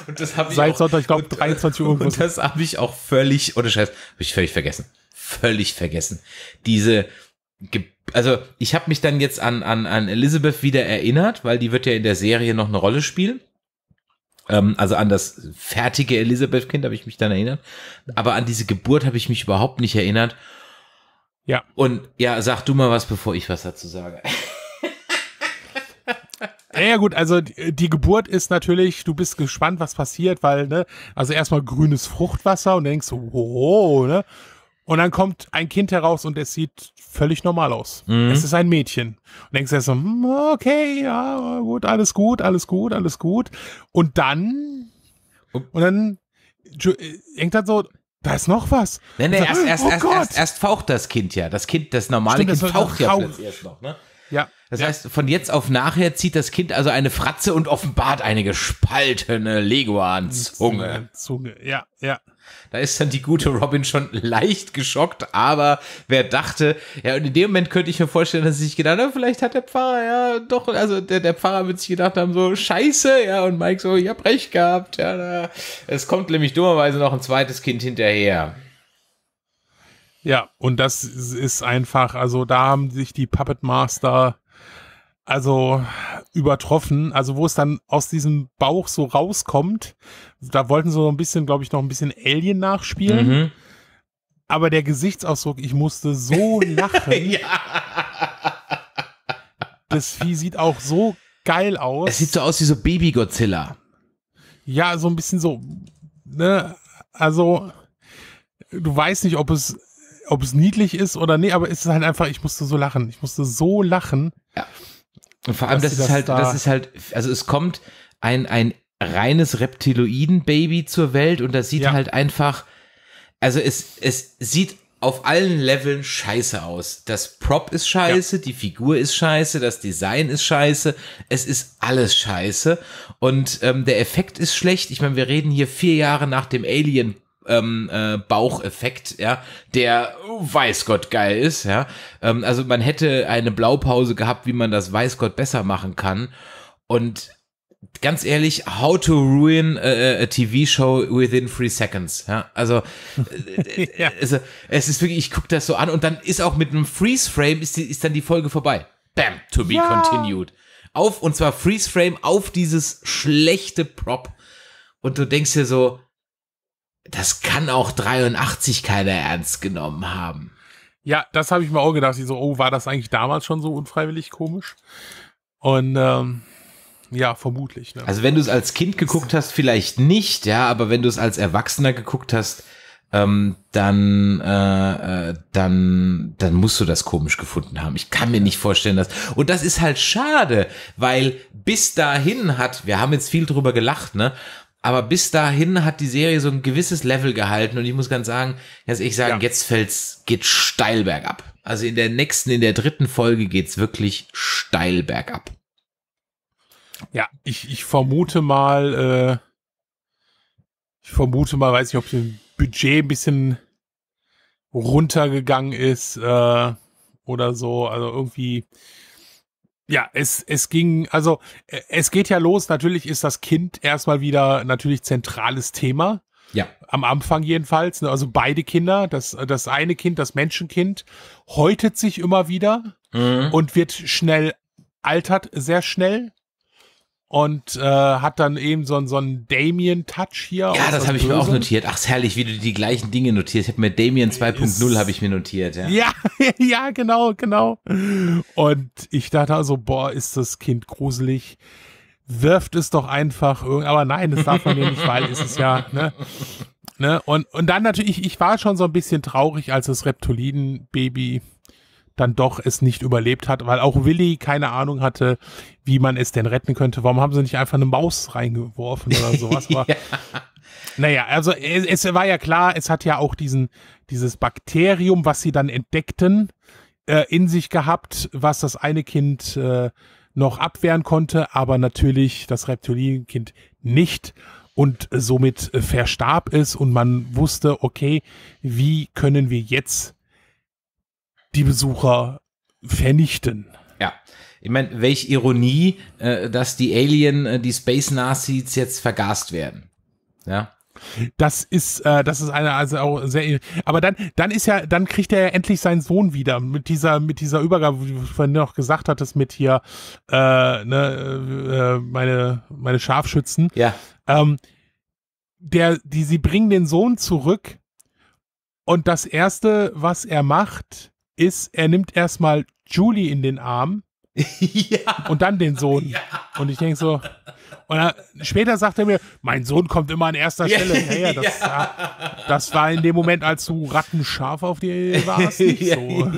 Und das habe ich Seit auch, Sonntag, ich glaube, 23 Uhr. Und das habe ich auch völlig, oder Scheiß, habe ich völlig vergessen. Völlig vergessen. Diese, Ge also ich habe mich dann jetzt an, an, an Elizabeth wieder erinnert, weil die wird ja in der Serie noch eine Rolle spielen. Ähm, also an das fertige Elizabeth-Kind habe ich mich dann erinnert. Aber an diese Geburt habe ich mich überhaupt nicht erinnert. Ja. Und ja, sag du mal was, bevor ich was dazu sage. Ja, gut, also die Geburt ist natürlich, du bist gespannt, was passiert, weil, ne, also erstmal grünes Fruchtwasser und denkst, oh, ne? Und dann kommt ein Kind heraus und es sieht völlig normal aus. Mhm. Es ist ein Mädchen. Und denkst dir so, hm, okay, ja, gut, alles gut, alles gut, alles gut. Und dann, und dann äh, denkt er so, da ist noch was. Nee, nee, erst, erst, oh erst, erst, erst faucht das Kind ja. Das Kind, das normale Kind faucht ja plötzlich erst noch, ne? Ja. Das heißt, von jetzt auf nachher zieht das Kind also eine Fratze und offenbart eine gespaltene Leguanzunge. Zunge, ja, ja. Da ist dann die gute Robin schon leicht geschockt, aber wer dachte, ja, und in dem Moment könnte ich mir vorstellen, dass sie sich gedacht haben, vielleicht hat der Pfarrer ja doch, also der, der Pfarrer wird sich gedacht haben, so scheiße, ja, und Mike so, ich hab recht gehabt, ja, na. es kommt nämlich dummerweise noch ein zweites Kind hinterher. Ja, und das ist einfach, also da haben sich die Puppet Master also übertroffen. Also wo es dann aus diesem Bauch so rauskommt, da wollten sie so ein bisschen, glaube ich, noch ein bisschen Alien nachspielen. Mhm. Aber der Gesichtsausdruck, ich musste so lachen. ja. Das Vieh sieht auch so geil aus. Es sieht so aus wie so Baby-Godzilla. Ja, so ein bisschen so, ne? Also, du weißt nicht, ob es, ob es niedlich ist oder nee, aber es ist halt einfach, ich musste so lachen. Ich musste so lachen. Ja. Und vor allem, das, das ist halt, da das ist halt, also es kommt ein, ein reines Reptiloiden-Baby zur Welt und das sieht ja. halt einfach, also es, es sieht auf allen Leveln scheiße aus. Das Prop ist scheiße, ja. die Figur ist scheiße, das Design ist scheiße, es ist alles scheiße. Und ähm, der Effekt ist schlecht. Ich meine, wir reden hier vier Jahre nach dem Alien ähm, äh, Baucheffekt, ja, der oh, weiß Gott geil ist, ja. Ähm, also man hätte eine Blaupause gehabt, wie man das weiß Gott besser machen kann. Und ganz ehrlich, how to ruin a, a TV show within three seconds. Ja, also, äh, äh, ja. also es ist wirklich, ich gucke das so an und dann ist auch mit einem Freeze Frame ist, die, ist dann die Folge vorbei. Bam, to be ja. continued. Auf und zwar Freeze Frame auf dieses schlechte Prop. Und du denkst dir so, das kann auch 83 keiner ernst genommen haben. Ja, das habe ich mir auch gedacht. Ich so, oh, war das eigentlich damals schon so unfreiwillig komisch? Und ähm, ja, vermutlich. Ne? Also wenn du es als Kind geguckt hast, vielleicht nicht, ja, aber wenn du es als Erwachsener geguckt hast, ähm, dann, äh, äh, dann, dann musst du das komisch gefunden haben. Ich kann mir nicht vorstellen, dass. Und das ist halt schade, weil bis dahin hat, wir haben jetzt viel drüber gelacht, ne? Aber bis dahin hat die Serie so ein gewisses Level gehalten und ich muss ganz sagen, ganz ich sagen, ja. jetzt fällt's, geht steil bergab. Also in der nächsten, in der dritten Folge geht's wirklich steil bergab. Ja, ich, ich vermute mal, äh, ich vermute mal, weiß ich, ob das Budget ein bisschen runtergegangen ist äh, oder so. Also irgendwie, ja, es, es ging, also äh, es geht ja los, natürlich ist das Kind erstmal wieder natürlich zentrales Thema. Ja. Am Anfang jedenfalls. Ne? Also beide Kinder, das, das eine Kind, das Menschenkind, häutet sich immer wieder mhm. und wird schnell, altert sehr schnell und äh, hat dann eben so, so einen Damien-Touch hier. Ja, das habe ich mir auch notiert. Ach, ist herrlich, wie du die gleichen Dinge notierst. Ich habe mir Damien 2.0 äh, habe ich mir notiert. Ja. ja, ja, genau, genau. Und ich dachte also, boah, ist das Kind gruselig. Wirft es doch einfach Aber nein, das darf man ja nicht, weil es ist ja, ne? Ne? Und, und dann natürlich, ich war schon so ein bisschen traurig, als das Reptoliden-Baby dann doch es nicht überlebt hat, weil auch Willy keine Ahnung hatte, wie man es denn retten könnte. Warum haben sie nicht einfach eine Maus reingeworfen oder sowas? ja. Naja, also es, es, war ja klar, es hat ja auch diesen, dieses Bakterium, was sie dann entdeckten, äh, in sich gehabt, was das eine Kind äh, noch abwehren konnte, aber natürlich das Reptilienkind nicht und somit äh, verstarb es und man wusste, okay, wie können wir jetzt die Besucher vernichten. Ja. Ich meine, welche Ironie, äh, dass die Alien, äh, die Space Nazis jetzt vergast werden. Ja. Das ist, äh, das ist eine, also auch sehr, aber dann, dann ist ja, dann kriegt er ja endlich seinen Sohn wieder mit dieser, mit dieser Übergabe, wie du vorhin noch gesagt hattest, mit hier, äh, ne, äh, äh, meine, meine Scharfschützen. Ja. Ähm, der, die, sie bringen den Sohn zurück und das erste, was er macht, ist, er nimmt erstmal Julie in den Arm ja. und dann den Sohn. Ja. Und ich denke so, und dann, später sagt er mir, mein Sohn kommt immer an erster Stelle. Ja, ja das, das, war in dem Moment, als du rattenscharf auf dir warst, nicht so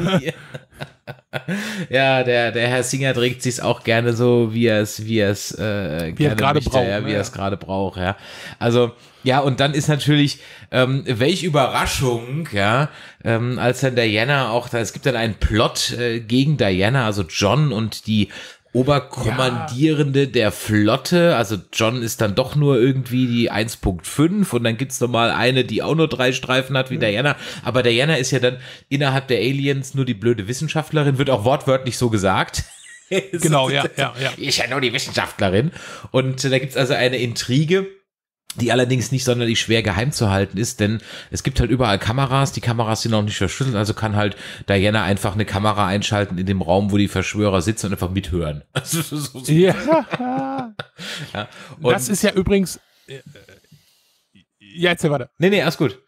ja, der, der Herr Singer trägt sich auch gerne so, wie er es, wie er es äh, wie gerne möchte, braucht, ja, wie ne? er es gerade braucht, ja. Also, ja, und dann ist natürlich, ähm, welch Überraschung, ja, ähm, als dann Diana auch, da, es gibt dann einen Plot äh, gegen Diana, also John und die Oberkommandierende ja. der Flotte. Also John ist dann doch nur irgendwie die 1.5 und dann gibt's nochmal eine, die auch nur drei Streifen hat wie mhm. Diana. Aber Diana ist ja dann innerhalb der Aliens nur die blöde Wissenschaftlerin, wird auch wortwörtlich so gesagt. genau, ja, ja, ja. Ich ja nur die Wissenschaftlerin. Und äh, da gibt's also eine Intrige die allerdings nicht sonderlich schwer geheim zu halten ist, denn es gibt halt überall Kameras, die Kameras sind auch nicht verschlüsselt, also kann halt Diana einfach eine Kamera einschalten in dem Raum, wo die Verschwörer sitzen und einfach mithören. Also ja. ja. das ist ja übrigens. Ja, erzähl warte. Nee, nee, alles gut.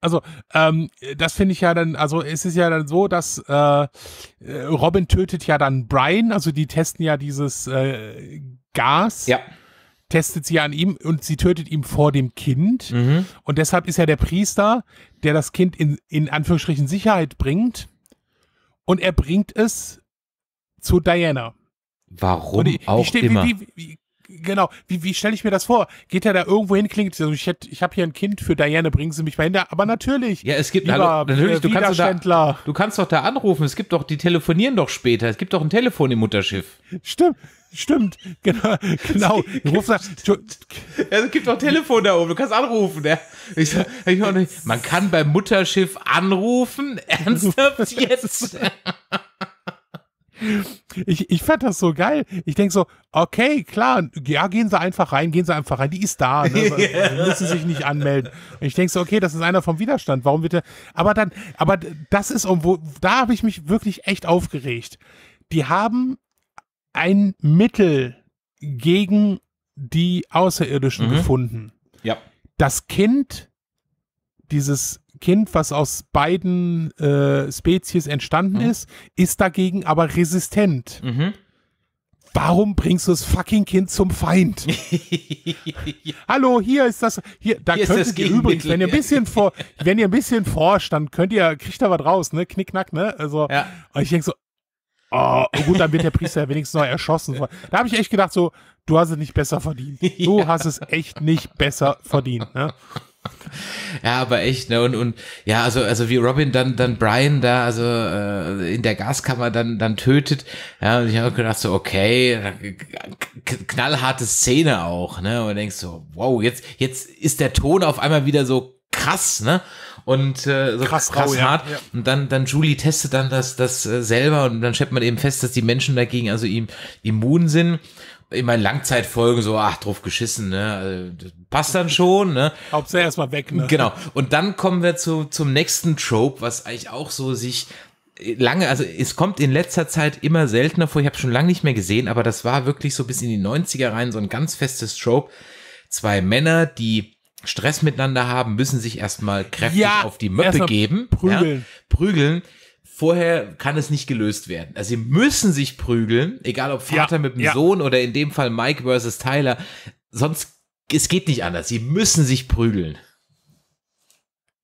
Also, ähm, das finde ich ja dann, also es ist ja dann so, dass äh, äh Robin tötet ja dann Brian, also die testen ja dieses äh, Gas. Ja testet sie an ihm und sie tötet ihn vor dem Kind. Mhm. Und deshalb ist ja der Priester, der das Kind in, in Anführungsstrichen Sicherheit bringt. Und er bringt es zu Diana. Warum ich, auch ich, ich, immer. Wie, wie, wie, genau, wie, wie stelle ich mir das vor? Geht er da irgendwo hin, klingt also ich, ich habe hier ein Kind für Diana, bringen Sie mich mal hin. Aber natürlich. Ja, es gibt lieber, hallo, natürlich, äh, du kannst, da, du kannst doch da anrufen. Es gibt doch, die telefonieren doch später. Es gibt doch ein Telefon im Mutterschiff. Stimmt. Stimmt, genau, genau. Ich Ruf nach, es gibt doch Telefon da oben, du kannst anrufen. Ja. Ich sag, ich auch nicht, man kann beim Mutterschiff anrufen? Ernsthaft jetzt? Ich, ich fand das so geil. Ich denke so, okay, klar, ja, gehen Sie einfach rein, gehen Sie einfach rein, die ist da, ne? Sie müssen sich nicht anmelden. Und ich denke so, okay, das ist einer vom Widerstand, warum bitte? Aber dann, aber das ist irgendwo, da habe ich mich wirklich echt aufgeregt. Die haben ein Mittel gegen die Außerirdischen mhm. gefunden. Ja. Das Kind, dieses Kind, was aus beiden äh, Spezies entstanden mhm. ist, ist dagegen aber resistent. Mhm. Warum bringst du das fucking Kind zum Feind? ja. Hallo, hier ist das, hier, da hier könntet ihr übrigens, wenn ihr ein bisschen vor, wenn ihr ein bisschen forscht, dann könnt ihr, kriegt da was raus, ne? Knickknack, ne? Also, ja. ich denke so, oh, gut, dann wird der Priester wenigstens noch erschossen. Da habe ich echt gedacht, so, du hast es nicht besser verdient. Du ja. hast es echt nicht besser verdient. Ne? Ja, aber echt, ne? Und, und ja, also, also wie Robin dann, dann Brian da, also äh, in der Gaskammer dann, dann tötet, ja, und ich habe gedacht, so, okay, knallharte Szene auch, ne? Und denkst so, wow, jetzt, jetzt ist der Ton auf einmal wieder so krass, ne? und äh, so krass, krass, krass hart. Ja. Und dann, dann Julie testet dann das, das äh, selber und dann stellt man eben fest, dass die Menschen dagegen also ihm immun sind immer Langzeitfolgen so, ach, drauf geschissen, ne? Also, passt dann schon, ne? Hauptsache erstmal weg, ne? Genau. Und dann kommen wir zu, zum nächsten Trope, was eigentlich auch so sich äh, lange, also es kommt in letzter Zeit immer seltener vor, ich habe schon lange nicht mehr gesehen, aber das war wirklich so bis in die 90er rein, so ein ganz festes Trope. Zwei Männer, die Stress miteinander haben, müssen sich erstmal kräftig ja, auf die Möppe geben. Prügeln. Ja, prügeln. Vorher kann es nicht gelöst werden. Also sie müssen sich prügeln, egal ob Vater ja, mit dem Sohn oder in dem Fall Mike versus Tyler. Sonst, es geht nicht anders. Sie müssen sich prügeln.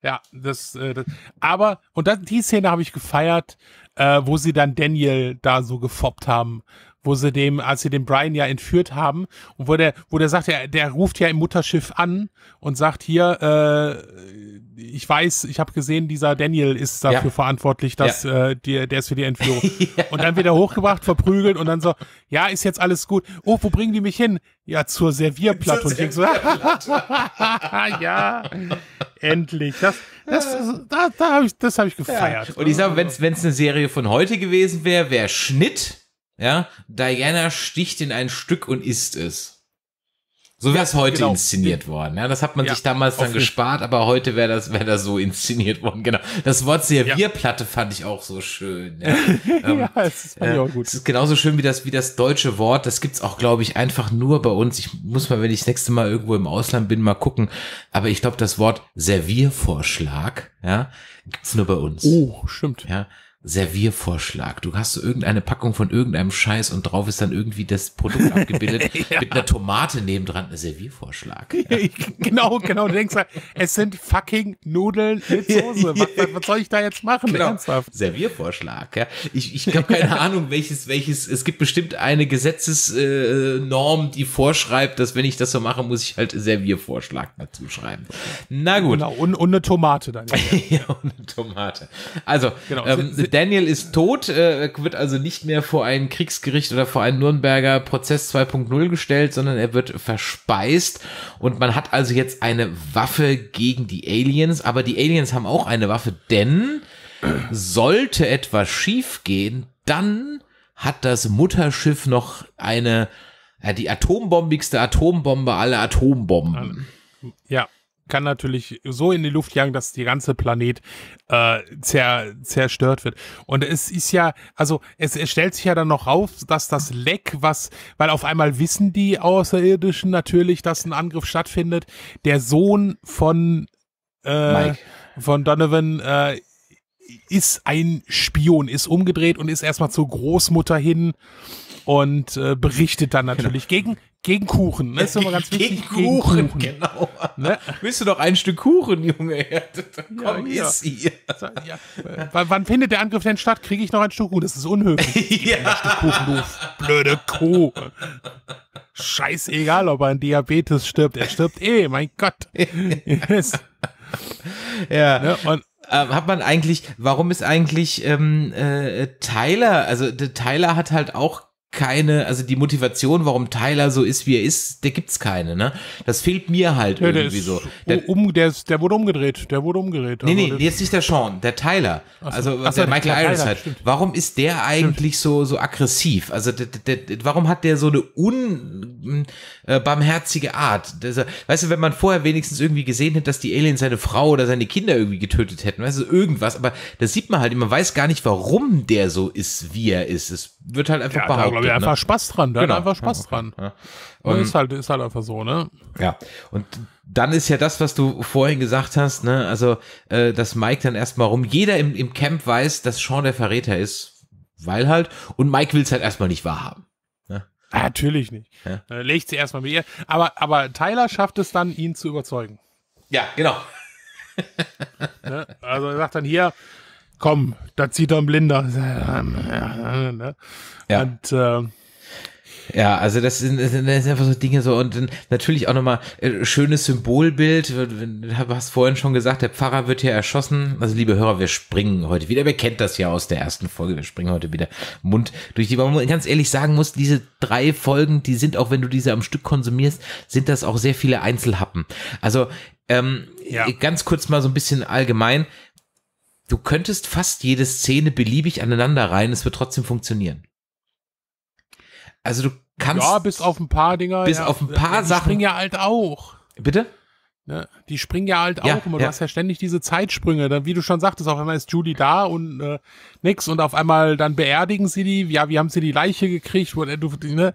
Ja, das, äh, das aber, und dann, die Szene habe ich gefeiert, äh, wo sie dann Daniel da so gefoppt haben, wo sie dem, als sie den Brian ja entführt haben und wo der, wo der sagt, der, der ruft ja im Mutterschiff an und sagt hier, äh, ich weiß, ich habe gesehen, dieser Daniel ist dafür ja. verantwortlich, dass ja. äh, die, der ist für die Entführung. ja. Und dann wird er hochgebracht, verprügelt und dann so, ja, ist jetzt alles gut. Oh, wo bringen die mich hin? Ja, zur Servierplatte. Zur und ich so, ja, endlich. Das, das, da, da hab ich, das habe ich gefeiert. Und ich sage, wenn es eine Serie von heute gewesen wäre, wäre Schnitt ja, Diana sticht in ein Stück und isst es. So wäre es heute genau. inszeniert worden. Ja, das hat man ja, sich damals dann gespart, aber heute wäre das, wäre das so inszeniert worden. Genau. Das Wort Servierplatte ja. fand ich auch so schön. Ja, ähm, ja das fand äh, ich auch gut. Es ist genauso schön wie das, wie das deutsche Wort. Das gibt's auch, glaube ich, einfach nur bei uns. Ich muss mal, wenn ich das nächste Mal irgendwo im Ausland bin, mal gucken. Aber ich glaube, das Wort Serviervorschlag, ja, gibt's nur bei uns. Oh, stimmt. Ja. Serviervorschlag. Du hast so irgendeine Packung von irgendeinem Scheiß und drauf ist dann irgendwie das Produkt abgebildet ja. mit einer Tomate nebendran. Ein Serviervorschlag. Ja. genau, genau. Du denkst, halt, es sind fucking Nudeln mit Soße. Was, was soll ich da jetzt machen? Genau. Ernsthaft. Serviervorschlag. Ja. Ich, ich habe keine Ahnung, welches, welches, es gibt bestimmt eine Gesetzesnorm, äh, die vorschreibt, dass wenn ich das so mache, muss ich halt Serviervorschlag dazu schreiben. Na gut. Genau, und, und eine Tomate dann. ja, und eine Tomate. Also, genau. ähm, Daniel ist tot, äh, wird also nicht mehr vor ein Kriegsgericht oder vor einen Nürnberger Prozess 2.0 gestellt, sondern er wird verspeist und man hat also jetzt eine Waffe gegen die Aliens, aber die Aliens haben auch eine Waffe, denn sollte etwas schiefgehen, dann hat das Mutterschiff noch eine, äh, die atombombigste Atombombe aller Atombomben. Ja, kann natürlich so in die Luft jagen, dass der ganze Planet äh, zer, zerstört wird. Und es ist ja, also es, es stellt sich ja dann noch auf, dass das Leck, was, weil auf einmal wissen die Außerirdischen natürlich, dass ein Angriff stattfindet. Der Sohn von äh, von Donovan äh, ist ein Spion, ist umgedreht und ist erstmal zur Großmutter hin und äh, berichtet dann genau. natürlich genau. gegen gegen Kuchen, ne? ist immer ganz wichtig. Gegen Kuchen, Gegen Kuchen. genau. Ne? Willst du doch ein Stück Kuchen, Junge? Komm, ja, iss hier. Ja. W wann findet der Angriff denn statt? Kriege ich noch ein Stück Kuchen? Das ist unhöflich. ja. Ein Stück Kuchen, du blöde Kuh. Scheißegal, ob er an Diabetes stirbt. Er stirbt eh, mein Gott. yes. Ja. Ne? Und, ähm, hat man eigentlich, warum ist eigentlich ähm, äh, Tyler, also Tyler hat halt auch keine, also die Motivation, warum Tyler so ist, wie er ist, der gibt's keine, ne? Das fehlt mir halt ja, irgendwie der so. Der, um, der, ist, der wurde umgedreht, der wurde umgedreht. Nee, nee, also jetzt nicht der Sean, der Tyler. Ach also ach der Michael der Irons halt. Warum ist der eigentlich so, so aggressiv? Also der, der, warum hat der so eine unbarmherzige äh, Art? Das, weißt du, wenn man vorher wenigstens irgendwie gesehen hätte, dass die Aliens seine Frau oder seine Kinder irgendwie getötet hätten, weißt du, irgendwas, aber das sieht man halt, man weiß gar nicht, warum der so ist, wie er ist. Es wird halt einfach ja, behauptet. Da, glaube ich, ne? einfach Spaß dran. Da genau. einfach Spaß ja, dran. Und ist halt, ist halt einfach so, ne? Ja. Und dann ist ja das, was du vorhin gesagt hast, ne? Also, äh, dass Mike dann erstmal rum. Jeder im, im Camp weiß, dass Sean der Verräter ist, weil halt. Und Mike will es halt erstmal nicht wahrhaben. Ne? Ah, natürlich nicht. Ja. Dann legt sie erstmal mit ihr. Aber, aber Tyler schafft es dann, ihn zu überzeugen. Ja, genau. ne? Also er sagt dann hier, komm, da zieht er ein Blinder. Ja. Und äh, ja, also das sind, das sind einfach so Dinge so und natürlich auch nochmal äh, schönes Symbolbild. Du hast vorhin schon gesagt, der Pfarrer wird hier erschossen. Also liebe Hörer, wir springen heute wieder. Wer kennt das ja aus der ersten Folge? Wir springen heute wieder Mund durch die. Man ganz ehrlich sagen muss, diese drei Folgen, die sind auch, wenn du diese am Stück konsumierst, sind das auch sehr viele Einzelhappen. Also ähm, ja. ganz kurz mal so ein bisschen allgemein du könntest fast jede Szene beliebig aneinander rein, es wird trotzdem funktionieren. Also du kannst. Ja, bis auf ein paar Dinger. Bis ja, auf ein paar Sachen. Springen ja halt auch. Bitte? Ne? Die springen ja halt ja, auch immer. Du ja. hast ja ständig diese Zeitsprünge. Dann, wie du schon sagtest, auf einmal ist Julie da und äh, nix und auf einmal dann beerdigen sie die. Ja, wie haben sie die Leiche gekriegt? Äh, und, ne?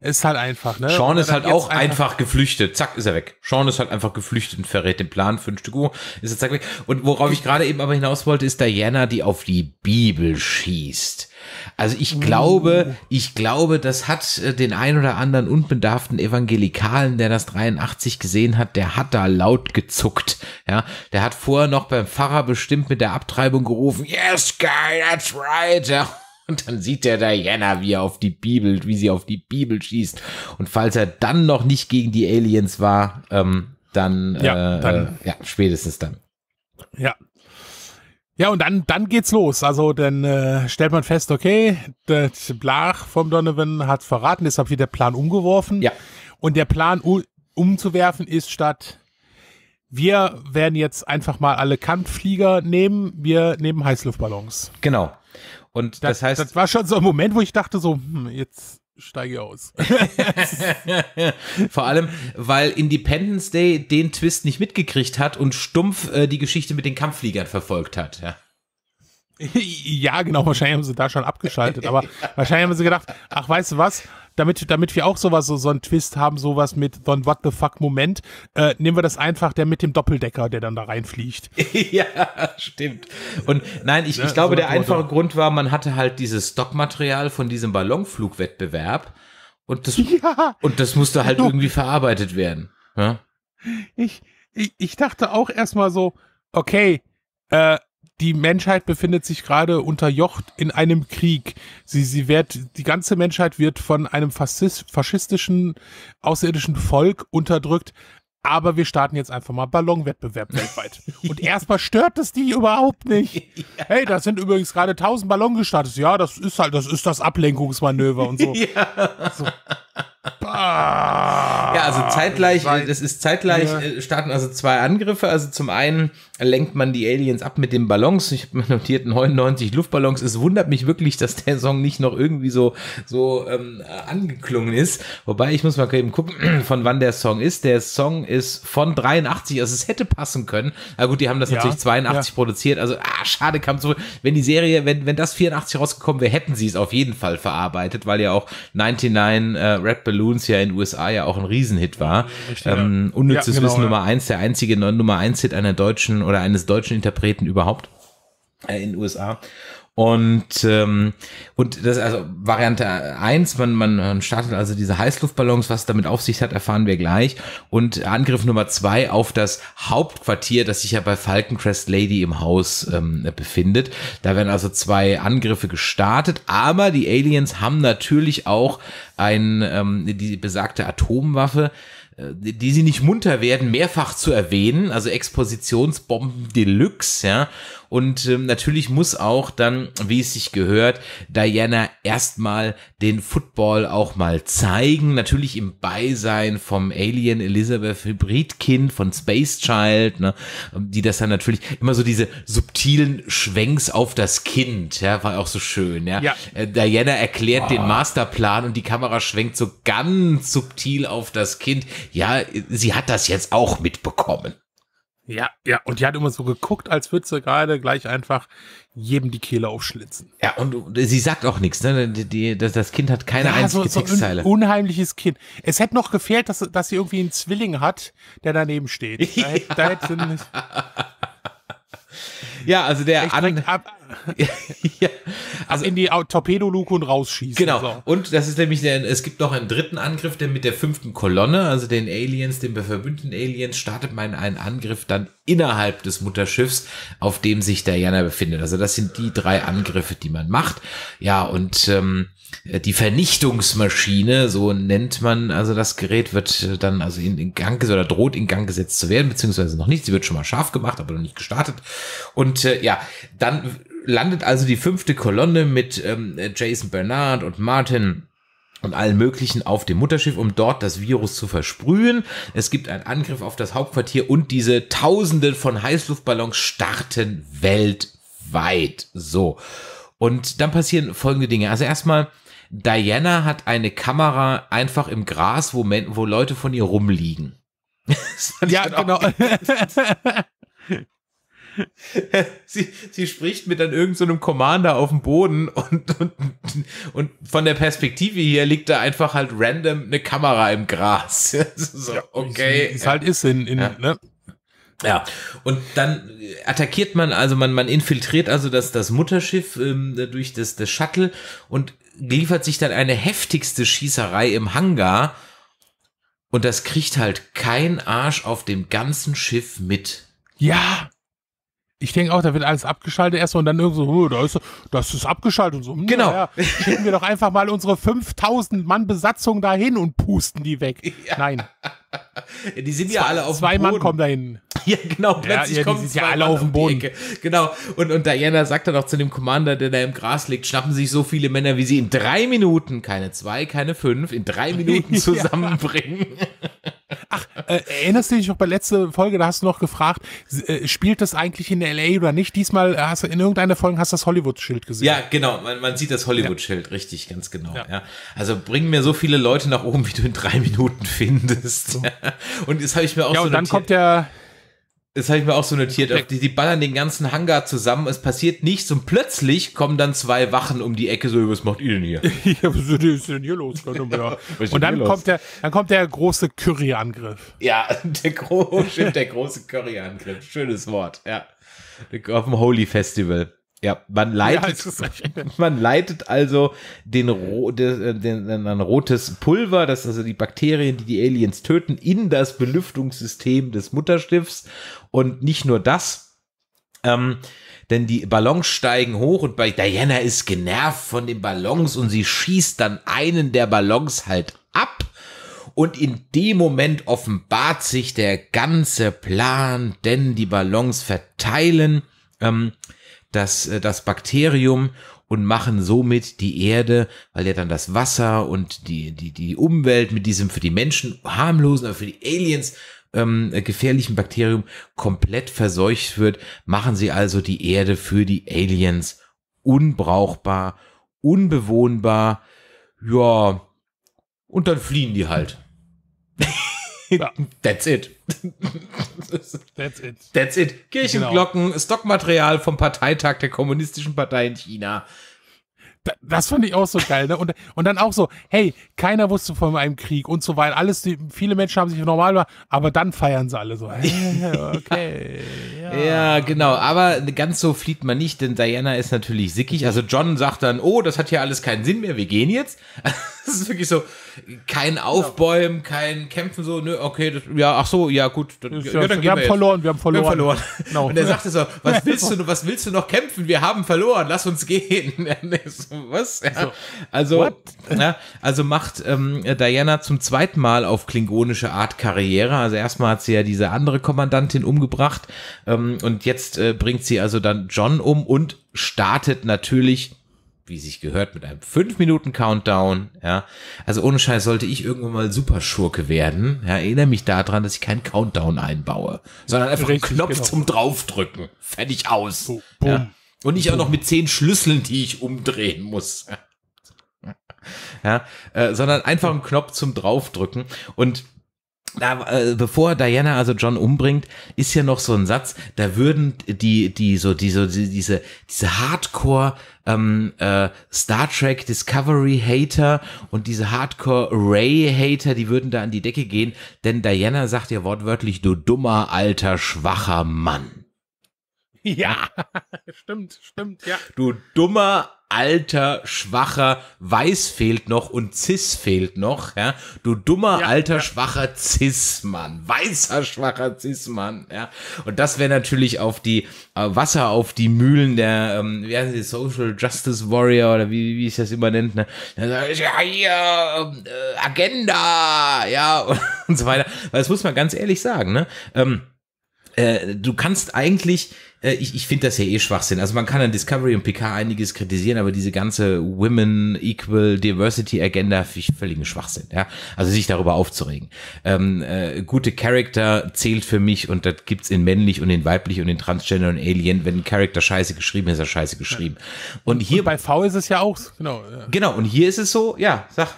Ist halt einfach. Ne? Sean ist halt auch einfach, einfach, geflüchtet. Zack, ist er weg. Sean ist halt einfach geflüchtet und verrät den Plan für ein Stück Uhr. Ist er zack weg. Und worauf ich gerade eben aber hinaus wollte, ist Diana, die auf die Bibel schießt. Also ich mm. glaube, ich glaube, das hat äh, den ein oder anderen unbedarften Evangelikalen, der das 83 gesehen hat, der hat da laut gezuckt. Ja, der hat vorher noch beim Pfarrer bestimmt mit der Abtreibung gerufen, yes, guy, that's right. Ja. Und dann sieht er Diana, wie er auf die Bibel, wie sie auf die Bibel schießt. Und falls er dann noch nicht gegen die Aliens war, ähm, dann, ja, äh, dann. Äh, ja, spätestens dann. Ja, ja, und dann, dann geht's los. Also dann äh, stellt man fest, okay, der Blach vom Donovan hat verraten, deshalb wird der Plan umgeworfen. Ja. Und der Plan umzuwerfen ist statt, wir werden jetzt einfach mal alle Kampfflieger nehmen, wir nehmen Heißluftballons. Genau. Und das, das heißt. Das war schon so ein Moment, wo ich dachte, so, hm, jetzt steige aus. Vor allem, weil Independence Day den Twist nicht mitgekriegt hat und stumpf äh, die Geschichte mit den Kampffliegern verfolgt hat. Ja. ja, genau, wahrscheinlich haben sie da schon abgeschaltet, aber wahrscheinlich haben sie gedacht, ach, weißt du was, damit, damit wir auch sowas, so, so einen Twist haben, sowas mit so einem What the fuck Moment, äh, nehmen wir das einfach der mit dem Doppeldecker, der dann da reinfliegt. ja, stimmt. Und nein, ich, ja, ich glaube, so der einfache Grund war, man hatte halt dieses Stockmaterial von diesem Ballonflugwettbewerb und das, ja. und das musste halt du. Genau. irgendwie verarbeitet werden. Ja? Ich, ich, ich dachte auch erstmal so, okay, äh, die Menschheit befindet sich gerade unterjocht in einem Krieg. Sie, sie wird, die ganze Menschheit wird von einem faschistischen, außerirdischen Volk unterdrückt. Aber wir starten jetzt einfach mal Ballonwettbewerb weltweit. Und erstmal stört es die überhaupt nicht. Hey, das sind übrigens gerade 1000 Ballon gestartet. Ja, das ist halt, das ist das Ablenkungsmanöver und so. Ja. so. Ah. ja, also zeitgleich, das ist zeitgleich ja. Äh, starten also zwei Angriffe. Also zum einen lenkt man die Aliens ab mit den Ballons. Ich habe notiert 99 Luftballons. Es wundert mich wirklich, dass der Song nicht noch irgendwie so so ähm, angeklungen ist. Wobei ich muss mal eben gucken, von wann der Song ist. Der Song ist von 83. Also es hätte passen können. Na gut, die haben das ja, natürlich 82 ja. produziert. Also ah, schade kam so. Wenn die Serie, wenn wenn das 84 rausgekommen wäre, hätten sie es auf jeden Fall verarbeitet, weil ja auch 99 äh, Red Balloons ja in den USA ja auch ein Riesenhit war. ähm, unnützes ja, genau, Wissen ja. Nummer eins, der einzige Nummer eins Hit einer deutschen oder eines deutschen Interpreten überhaupt äh, in den USA. Und, ähm, und das, also Variante eins man, man, startet also diese Heißluftballons, was damit auf sich hat, erfahren wir gleich. Und Angriff Nummer zwei auf das Hauptquartier, das sich ja bei Falkencrest Lady im Haus ähm, befindet. Da werden also zwei Angriffe gestartet, aber die Aliens haben natürlich auch ein, ähm, die besagte Atomwaffe äh, die sie nicht munter werden, mehrfach zu erwähnen, also Expositionsbomben Deluxe, ja. Und ähm, natürlich muss auch dann, wie es sich gehört, Diana erstmal den Football auch mal zeigen. Natürlich im Beisein vom Alien Elizabeth Hybridkind von Space Child, ne, die das dann natürlich immer so diese subtilen Schwenks auf das Kind, ja, war auch so schön, ja. ja. Äh, Diana erklärt wow. den ah. Masterplan und die Kamera schwenkt so ganz subtil auf das Kind. Ja, sie hat das jetzt auch mitbekommen. Ja, ja, und die hat immer so geguckt, als würde sie gerade gleich einfach jedem die Kehle aufschlitzen. Ja, und, und sie sagt auch nichts, ne? Die, die, das, das Kind hat keine ja, einzige so, so Textzeile. Ein unheimliches Kind. Es hätte noch gefehlt, dass, dass sie irgendwie einen Zwilling hat, der daneben steht. Da, ja. da hätte, da hätte Ja, also der An ab, ja, also in die Torpedoluke und rausschießen. Genau. So. Und das ist nämlich der, es gibt noch einen dritten Angriff, der mit der fünften Kolonne, also den Aliens, den verbündeten Aliens, startet man einen Angriff dann innerhalb des Mutterschiffs, auf dem sich Diana befindet. Also das sind die drei Angriffe, die man macht. Ja, und ähm, die Vernichtungsmaschine, so nennt man also das Gerät, wird äh, dann also in, in Gang oder droht in Gang gesetzt zu werden, beziehungsweise noch nicht. Sie wird schon mal scharf gemacht, aber noch nicht gestartet. Und und äh, ja, dann landet also die fünfte Kolonne mit ähm, Jason Bernard und Martin und allen möglichen auf dem Mutterschiff, um dort das Virus zu versprühen. Es gibt einen Angriff auf das Hauptquartier und diese Tausende von Heißluftballons starten weltweit. So. Und dann passieren folgende Dinge. Also erstmal, Diana hat eine Kamera einfach im Gras, wo, Men wo Leute von ihr rumliegen. ja, genau. sie, sie spricht mit dann irgendeinem so Commander auf dem Boden und, und, und von der Perspektive hier liegt da einfach halt random eine Kamera im Gras. so, ja, okay. Es halt ist in, in ja. ne? Ja, und dann attackiert man, also man, man infiltriert also das, das Mutterschiff ähm, durch das, das Shuttle und liefert sich dann eine heftigste Schießerei im Hangar und das kriegt halt kein Arsch auf dem ganzen Schiff mit. Ja, ich denke auch, da wird alles abgeschaltet erstmal und dann irgendwo, so, da ist, das ist abgeschaltet und so. Hm, genau. Ja, schicken wir doch einfach mal unsere 5000 Mann Besatzung dahin und pusten die weg. Ja. Nein. die sind ja alle auf dem Zwei Mann kommen dahin. Ja, genau, plötzlich ja, ja, kommen ja alle auf den Boden. Um genau. Und, und Diana sagt dann auch zu dem Commander, der da im Gras liegt, schnappen sich so viele Männer, wie sie in drei Minuten, keine zwei, keine fünf, in drei Minuten zusammenbringen. Ach, äh, erinnerst du dich noch bei letzter Folge, da hast du noch gefragt, äh, spielt das eigentlich in L.A. oder nicht? Diesmal äh, hast du in irgendeiner Folge hast das Hollywood-Schild gesehen. Ja, genau, man, man sieht das Hollywood-Schild, ja. richtig, ganz genau. Ja. ja. Also bring mir so viele Leute nach oben, wie du in drei Minuten findest. So. Ja. Und das habe ich mir auch ja, so und dann kommt der das habe ich mir auch so notiert. Die, die, ballern den ganzen Hangar zusammen, es passiert nichts und plötzlich kommen dann zwei Wachen um die Ecke, so, was macht ihr denn hier? ja, was ist denn hier los? ja, und dann kommt, los? der, dann kommt der große Curry-Angriff. Ja, der, gro der große Curry-Angriff. Schönes Wort, ja. Auf dem Holy Festival. Ja, man leitet, ja, man leitet also den, den, den, ein rotes Pulver, das also die Bakterien, die die Aliens töten, in das Belüftungssystem des Mutterschiffs. Und nicht nur das, ähm, denn die Ballons steigen hoch und bei Diana ist genervt von den Ballons und sie schießt dann einen der Ballons halt ab. Und in dem Moment offenbart sich der ganze Plan, denn die Ballons verteilen ähm, das, äh, das Bakterium und machen somit die Erde, weil ja dann das Wasser und die, die, die Umwelt mit diesem für die Menschen harmlosen, aber für die Aliens ähm, äh, gefährlichen Bakterium komplett verseucht wird, machen sie also die Erde für die Aliens unbrauchbar, unbewohnbar, ja, und dann fliehen die halt. That's it. That's it. That's it. Kirchenglocken, genau. Stockmaterial vom Parteitag der Kommunistischen Partei in China. Das fand ich auch so geil, ne? Und, und dann auch so, hey, keiner wusste von meinem Krieg und so weiter. Alles, die, viele Menschen haben sich normal gemacht, aber dann feiern sie alle so. Hey, okay. ja. ja. genau. Aber ganz so flieht man nicht, denn Diana ist natürlich sickig. Also John sagt dann, oh, das hat hier alles keinen Sinn mehr, wir gehen jetzt. Das ist wirklich so, kein genau. Aufbäumen, kein Kämpfen so, nö, okay, das, ja, ach so, ja gut, dann, ja, dann wir, haben wir verloren, wir haben verloren, wir haben verloren. Genau. Und er sagte so, was willst du, was willst du noch kämpfen? Wir haben verloren, lass uns gehen. was? Ja. Also, ja, also macht ähm, Diana zum zweiten Mal auf klingonische Art Karriere. Also erstmal hat sie ja diese andere Kommandantin umgebracht ähm, und jetzt äh, bringt sie also dann John um und startet natürlich wie sich gehört, mit einem 5-Minuten-Countdown. Ja. Also ohne Scheiß sollte ich irgendwann mal Superschurke werden. Ja, erinnere mich daran, dass ich keinen Countdown einbaue, sondern einfach Richtig, einen Knopf genau. zum Draufdrücken. Fertig aus. Boom, boom, ja. Und nicht auch noch mit zehn Schlüsseln, die ich umdrehen muss. ja, äh, sondern einfach einen Knopf zum Draufdrücken. Und da, äh, bevor Diana also John umbringt, ist ja noch so ein Satz, da würden die, die, so, die, so, die, diese, diese Hardcore, ähm, äh, Star Trek Discovery Hater und diese Hardcore Ray Hater, die würden da an die Decke gehen, denn Diana sagt ja wortwörtlich, du dummer, alter, schwacher Mann. Ja, stimmt, stimmt, ja. Du dummer, alter, schwacher, weiß fehlt noch und cis fehlt noch, ja. Du dummer, ja, alter, ja. schwacher Cis-Mann, weißer, schwacher Cis-Mann, ja. Und das wäre natürlich auf die äh, Wasser auf die Mühlen der, ähm, wie heißt die, Social Justice Warrior oder wie, wie ich das immer nennt, ne. Ja, hier, ähm, äh, Agenda, ja, und, und so weiter. Weil das muss man ganz ehrlich sagen, ne. Ähm, äh, du kannst eigentlich äh, ich, ich finde das ja eh Schwachsinn. Also man kann an Discovery und PK einiges kritisieren, aber diese ganze Women Equal Diversity Agenda finde ich völligen Schwachsinn. Ja? Also sich darüber aufzuregen. Ähm, äh, gute Character zählt für mich und das gibt's in männlich und in weiblich und in Transgender und Alien. Wenn ein Character scheiße geschrieben ist, ist er scheiße geschrieben. Und hier und bei V ist es ja auch genau. Genau. Und hier ist es so, ja, sag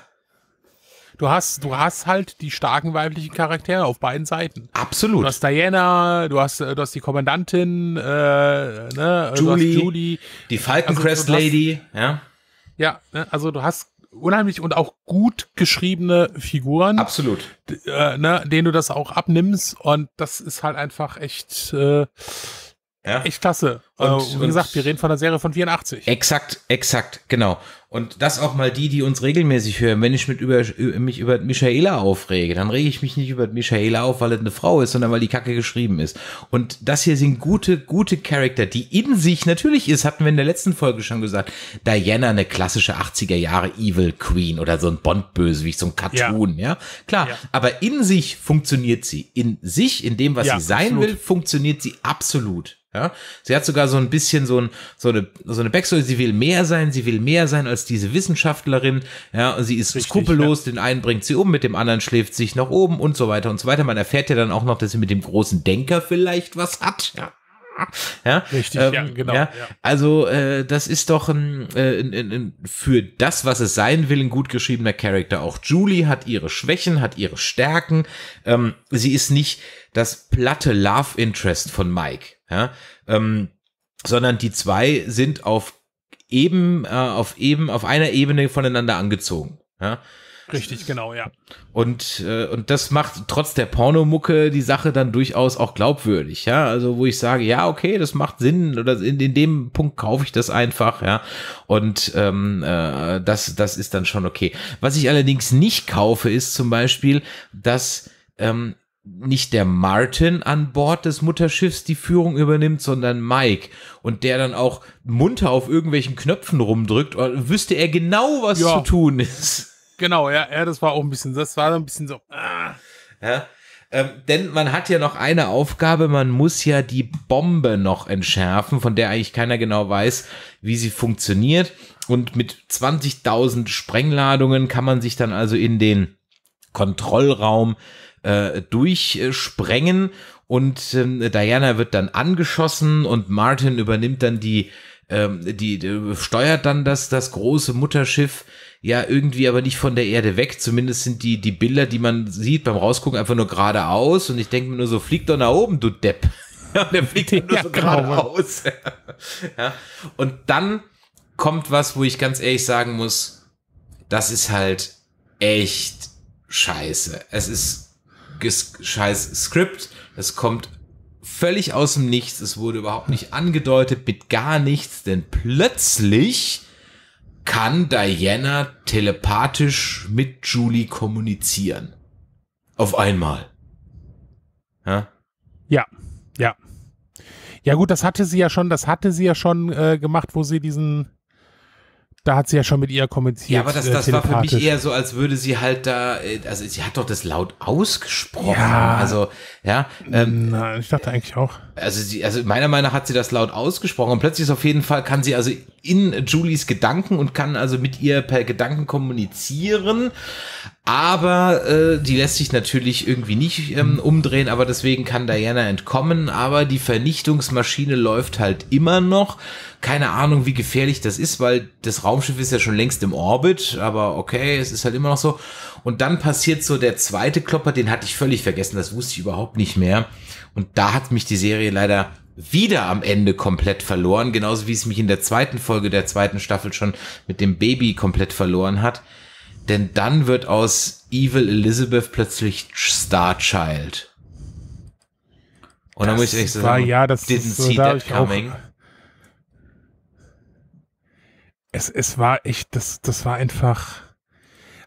du hast, du hast halt die starken weiblichen Charaktere auf beiden Seiten. Absolut. Du hast Diana, du hast, äh, du hast die Kommandantin, äh, ne, Julie, Julie, die Falcon also, Lady, ja. Ja, ne, also du hast unheimlich und auch gut geschriebene Figuren. Absolut. Äh, ne, denen du das auch abnimmst und das ist halt einfach echt, äh, ja. echt klasse. Und, äh, wie gesagt, wir reden von einer Serie von 84. Exakt, exakt, genau. Und das auch mal die, die uns regelmäßig hören. Wenn ich mit über, mich über Michaela aufrege, dann rege ich mich nicht über Michaela auf, weil es eine Frau ist, sondern weil die Kacke geschrieben ist. Und das hier sind gute, gute Charakter, die in sich natürlich ist, hatten wir in der letzten Folge schon gesagt, Diana, eine klassische 80er Jahre Evil Queen oder so ein Bond-Bösewicht, so ein Cartoon, ja. ja? Klar, ja. aber in sich funktioniert sie. In sich, in dem, was ja, sie sein absolut. will, funktioniert sie absolut. Ja, sie hat sogar so ein bisschen so, ein, so eine so eine Backstory. Sie will mehr sein, sie will mehr sein als diese Wissenschaftlerin. Ja, und sie ist Richtig, skrupellos. Ja. Den einen bringt sie um, mit dem anderen schläft sich nach oben und so weiter und so weiter. Man erfährt ja dann auch noch, dass sie mit dem großen Denker vielleicht was hat. Ja. Ja, Richtig, ähm, genau, ja, genau. Ja. Also äh, das ist doch ein, äh, ein, ein, ein, für das, was es sein will, ein gut geschriebener Charakter. Auch Julie hat ihre Schwächen, hat ihre Stärken. Ähm, sie ist nicht das platte Love Interest von Mike. Ja? Ähm, sondern die zwei sind auf eben, äh, auf eben, auf einer Ebene voneinander angezogen. Ja? Richtig, genau, ja. Und, äh, und das macht trotz der Pornomucke die Sache dann durchaus auch glaubwürdig, ja. Also, wo ich sage, ja, okay, das macht Sinn oder in, in dem Punkt kaufe ich das einfach, ja. Und ähm, äh, das, das ist dann schon okay. Was ich allerdings nicht kaufe, ist zum Beispiel, dass ähm, nicht der Martin an Bord des Mutterschiffs die Führung übernimmt, sondern Mike. Und der dann auch munter auf irgendwelchen Knöpfen rumdrückt, wüsste er genau, was ja. zu tun ist. Genau, ja, ja, das war auch ein bisschen, das war ein bisschen so. Ah. Ja. Ähm, denn man hat ja noch eine Aufgabe, man muss ja die Bombe noch entschärfen, von der eigentlich keiner genau weiß, wie sie funktioniert. Und mit 20.000 Sprengladungen kann man sich dann also in den Kontrollraum äh, durchsprengen und äh, Diana wird dann angeschossen und Martin übernimmt dann die, ähm, die, die steuert dann das, das große Mutterschiff ja irgendwie aber nicht von der Erde weg. Zumindest sind die, die Bilder, die man sieht beim Rausgucken, einfach nur geradeaus und ich denke mir nur so, flieg doch nach oben, du Depp. Ja, der fliegt nur so genau, geradeaus. ja. Und dann kommt was, wo ich ganz ehrlich sagen muss, das ist halt echt scheiße. Es ist scheiß Skript. Es kommt völlig aus dem Nichts. Es wurde überhaupt nicht angedeutet mit gar nichts, denn plötzlich kann Diana telepathisch mit Julie kommunizieren. Auf einmal. Ja. Ja. Ja. Ja gut, das hatte sie ja schon, das hatte sie ja schon äh, gemacht, wo sie diesen da hat sie ja schon mit ihr kommentiert. Ja, aber das, äh, das äh, war für mich eher so, als würde sie halt da, äh, also sie hat doch das laut ausgesprochen. Ja. Also, ja. Ähm, Na, ich dachte eigentlich auch. Also, sie, also meiner Meinung nach hat sie das laut ausgesprochen. Und plötzlich ist auf jeden Fall, kann sie also in Julies Gedanken und kann also mit ihr per Gedanken kommunizieren. Aber äh, die lässt sich natürlich irgendwie nicht ähm, umdrehen, aber deswegen kann Diana entkommen. Aber die Vernichtungsmaschine läuft halt immer noch. Keine Ahnung, wie gefährlich das ist, weil das Raumschiff ist ja schon längst im Orbit. Aber okay, es ist halt immer noch so. Und dann passiert so der zweite Klopper, den hatte ich völlig vergessen, das wusste ich überhaupt nicht mehr. Und da hat mich die Serie leider wieder am Ende komplett verloren, genauso wie es mich in der zweiten Folge der zweiten Staffel schon mit dem Baby komplett verloren hat. Denn dann wird aus Evil Elizabeth plötzlich Star Child. Und das dann muss ich echt sagen, ja, das didn't ist, see that coming. es, es war echt, das, das war einfach.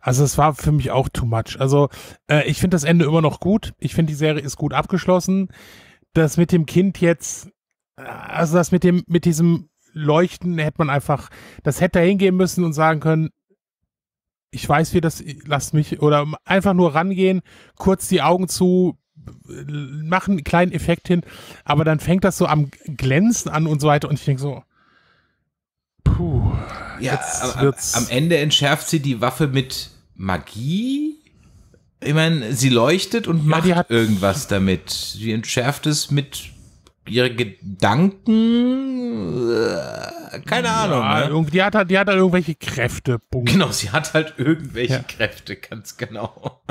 Also es war für mich auch too much. Also äh, ich finde das Ende immer noch gut. Ich finde die Serie ist gut abgeschlossen. Das mit dem Kind jetzt, äh, also das mit dem, mit diesem Leuchten hätte man einfach, das hätte da hingehen müssen und sagen können, ich weiß, wie das, lasst mich, oder einfach nur rangehen, kurz die Augen zu, machen einen kleinen Effekt hin, aber dann fängt das so am Glänzen an und so weiter und ich denke so, puh. Ja, am, am Ende entschärft sie die Waffe mit Magie. Ich meine, sie leuchtet und ja, macht irgendwas damit. Sie entschärft es mit ihre Gedanken. Äh, keine ja, Ahnung. Ne? Irgendwie, die, hat halt, die hat halt irgendwelche Kräfte. Punkt. Genau, sie hat halt irgendwelche ja. Kräfte, ganz genau.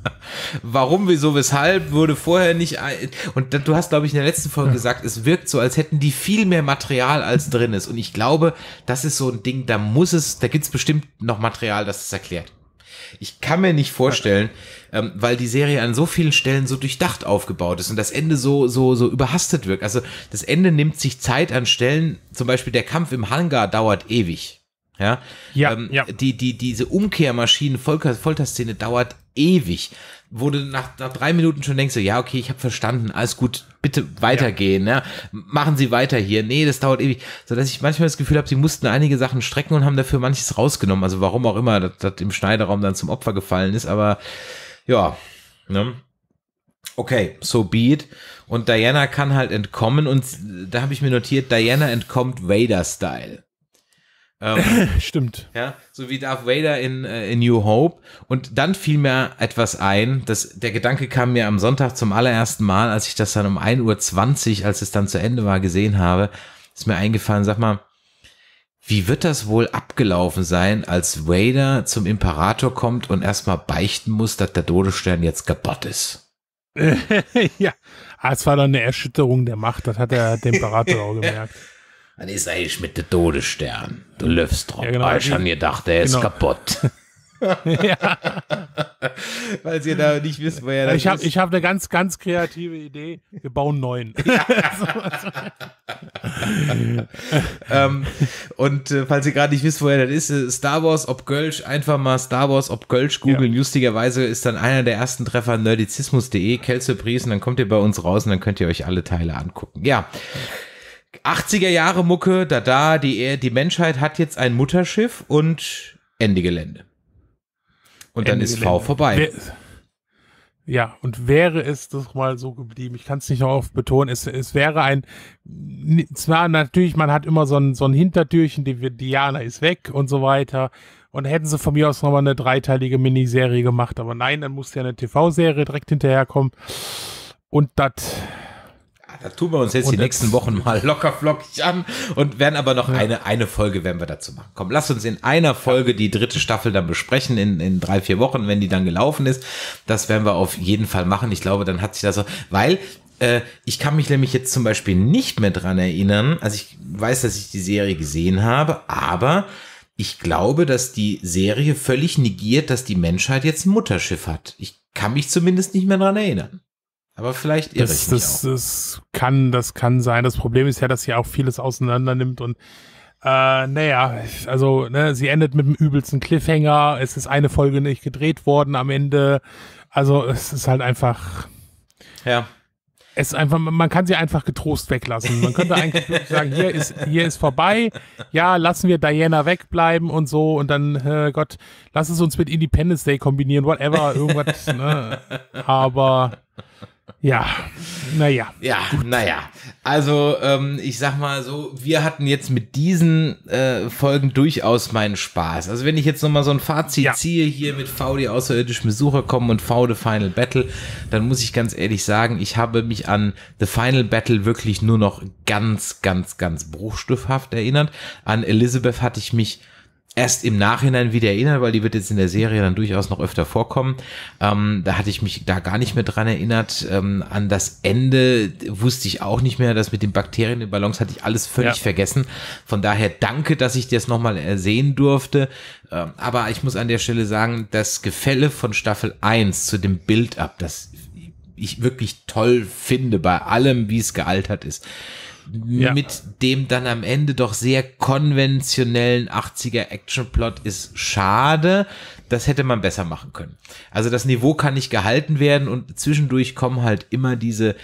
Warum, wieso, weshalb wurde vorher nicht. Ein und du hast, glaube ich, in der letzten Folge ja. gesagt, es wirkt so, als hätten die viel mehr Material, als drin ist. Und ich glaube, das ist so ein Ding, da muss es, da gibt es bestimmt noch Material, das es erklärt. Ich kann mir nicht vorstellen, okay ähm, weil die Serie an so vielen Stellen so durchdacht aufgebaut ist und das Ende so, so, so überhastet wirkt. Also das Ende nimmt sich Zeit an Stellen, zum Beispiel der Kampf im Hangar dauert ewig. Ja, ja, ähm, ja. Die, die, diese Umkehrmaschinen, Folterszene dauert ewig, Wurde nach, nach drei Minuten schon denkst, du, ja, okay, ich habe verstanden, alles gut, bitte weitergehen, ja. ja. machen Sie weiter hier, nee, das dauert ewig, so dass ich manchmal das Gefühl habe, sie mussten einige Sachen strecken und haben dafür manches rausgenommen, also warum auch immer, das, das im Schneiderraum dann zum Opfer gefallen ist, aber ja, ne? Okay, so be it. Und Diana kann halt entkommen und da habe ich mir notiert, Diana entkommt Vader-Style. Ähm, Stimmt. Ja, so wie Darth Vader in, äh, in New Hope. Und dann fiel mir etwas ein, das, der Gedanke kam mir am Sonntag zum allerersten Mal, als ich das dann um 1.20 Uhr, als es dann zu Ende war, gesehen habe, ist mir eingefallen, sag mal, wie wird das wohl abgelaufen sein, als Vader zum Imperator kommt und erstmal beichten muss, dass der Todesstern jetzt kaputt ist? ja, ah, es war dann eine Erschütterung der Macht, das hat der, der Imperator auch gemerkt. Was ist eigentlich mit dem Todesstern? Du löffst drauf. Ja, genau. Ich habe gedacht, der genau. ist kaputt. ja. Falls ihr da nicht wisst, woher das ich hab, ist. Ich habe eine ganz, ganz kreative Idee. Wir bauen neun. ähm, und äh, falls ihr gerade nicht wisst, woher das ist, äh, Star Wars ob Gölsch, einfach mal Star Wars ob Gölsch googeln. Ja. Lustigerweise ist dann einer der ersten Treffer nerdizismus.de, Kelzerpriesen, dann kommt ihr bei uns raus und dann könnt ihr euch alle Teile angucken. Ja. 80er Jahre Mucke, da da, die, die Menschheit hat jetzt ein Mutterschiff und Ende Gelände. Und dann Ende ist Gelände. V vorbei. Wär, ja, und wäre es doch mal so geblieben, ich kann es nicht noch oft betonen, es, es wäre ein, zwar natürlich, man hat immer so ein, so ein Hintertürchen, die, Diana ist weg und so weiter. Und hätten sie von mir aus nochmal eine dreiteilige Miniserie gemacht, aber nein, dann musste ja eine TV-Serie direkt hinterherkommen. Und das da tun wir uns jetzt und die nächsten Wochen mal locker flockig an und werden aber noch ja. eine, eine Folge werden wir dazu machen. Komm, lass uns in einer Folge die dritte Staffel dann besprechen, in, in drei, vier Wochen, wenn die dann gelaufen ist. Das werden wir auf jeden Fall machen. Ich glaube, dann hat sich das auch, weil äh, ich kann mich nämlich jetzt zum Beispiel nicht mehr dran erinnern. Also ich weiß, dass ich die Serie gesehen habe, aber ich glaube, dass die Serie völlig negiert, dass die Menschheit jetzt ein Mutterschiff hat. Ich kann mich zumindest nicht mehr dran erinnern. Aber vielleicht irre das, ich mich das, auch. Das kann, das kann sein. Das Problem ist ja, dass sie auch vieles auseinander nimmt und äh, naja, also ne, sie endet mit dem übelsten Cliffhanger. Es ist eine Folge nicht gedreht worden am Ende. Also es ist halt einfach. Ja. Es einfach, man kann sie einfach getrost weglassen. Man könnte eigentlich wirklich sagen, hier ist, hier ist vorbei. Ja, lassen wir Diana wegbleiben und so. Und dann, äh, Gott, lass es uns mit Independence Day kombinieren, whatever, irgendwas. ne? Aber ja, naja. Ja, naja. Also, ähm, ich sag mal so, wir hatten jetzt mit diesen äh, Folgen durchaus meinen Spaß. Also, wenn ich jetzt nochmal so ein Fazit ja. ziehe hier mit V, die außerirdischen Besucher kommen und V, The Final Battle, dann muss ich ganz ehrlich sagen, ich habe mich an The Final Battle wirklich nur noch ganz, ganz, ganz bruchstückhaft erinnert. An Elizabeth hatte ich mich erst im Nachhinein wieder erinnern, weil die wird jetzt in der Serie dann durchaus noch öfter vorkommen. Ähm, da hatte ich mich da gar nicht mehr dran erinnert. Ähm, an das Ende wusste ich auch nicht mehr, dass mit den Bakterien in Ballons hatte ich alles völlig ja. vergessen. Von daher danke, dass ich das nochmal ersehen äh, durfte. Ähm, aber ich muss an der Stelle sagen, das Gefälle von Staffel 1 zu dem Build-up, das ich wirklich toll finde bei allem, wie es gealtert ist ja. mit dem dann am Ende doch sehr konventionellen 80er Action-Plot ist schade. Das hätte man besser machen können. Also das Niveau kann nicht gehalten werden und zwischendurch kommen halt immer diese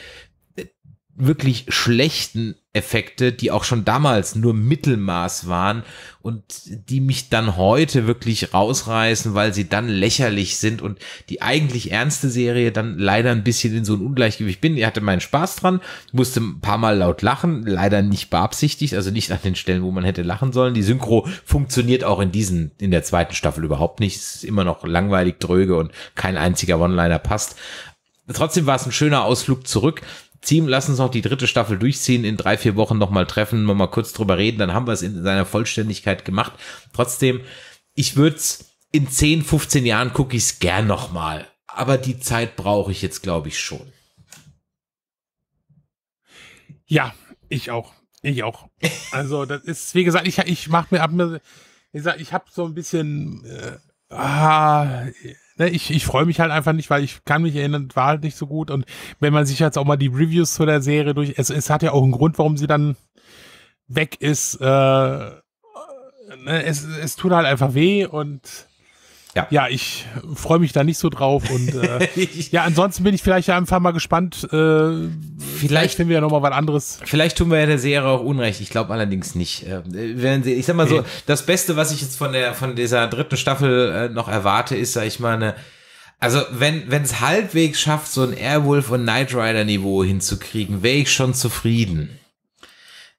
wirklich schlechten Effekte, die auch schon damals nur Mittelmaß waren und die mich dann heute wirklich rausreißen, weil sie dann lächerlich sind und die eigentlich ernste Serie dann leider ein bisschen in so ein Ungleichgewicht bin. Ich hatte meinen Spaß dran, musste ein paar Mal laut lachen, leider nicht beabsichtigt, also nicht an den Stellen, wo man hätte lachen sollen. Die Synchro funktioniert auch in diesen, in der zweiten Staffel überhaupt nicht. Es ist immer noch langweilig, dröge und kein einziger One-Liner passt. Trotzdem war es ein schöner Ausflug zurück ziehen, lass uns noch die dritte Staffel durchziehen, in drei, vier Wochen nochmal treffen, nochmal kurz drüber reden, dann haben wir es in seiner Vollständigkeit gemacht. Trotzdem, ich würde es in 10, 15 Jahren gucke ich es gern nochmal. Aber die Zeit brauche ich jetzt, glaube ich, schon. Ja, ich auch. Ich auch. Also, das ist, wie gesagt, ich, ich mache mir ab, ich, ich habe so ein bisschen, äh, ah, ne, ich, ich freue mich halt einfach nicht, weil ich kann mich erinnern, war halt nicht so gut. Und wenn man sich jetzt auch mal die Reviews zu der Serie durch, es, es hat ja auch einen Grund, warum sie dann weg ist. Äh, ne, es, es tut halt einfach weh und ja. ja, ich freue mich da nicht so drauf und äh, ja, ansonsten bin ich vielleicht einfach mal gespannt. Äh, vielleicht, vielleicht finden wir ja nochmal was anderes. Vielleicht tun wir ja der Serie auch Unrecht. Ich glaube allerdings nicht. Äh, wenn sie, ich sag mal so, das Beste, was ich jetzt von der von dieser dritten Staffel äh, noch erwarte, ist, sag ich mal, eine also wenn wenn es halbwegs schafft, so ein Airwolf und Knight Rider Niveau hinzukriegen, wäre ich schon zufrieden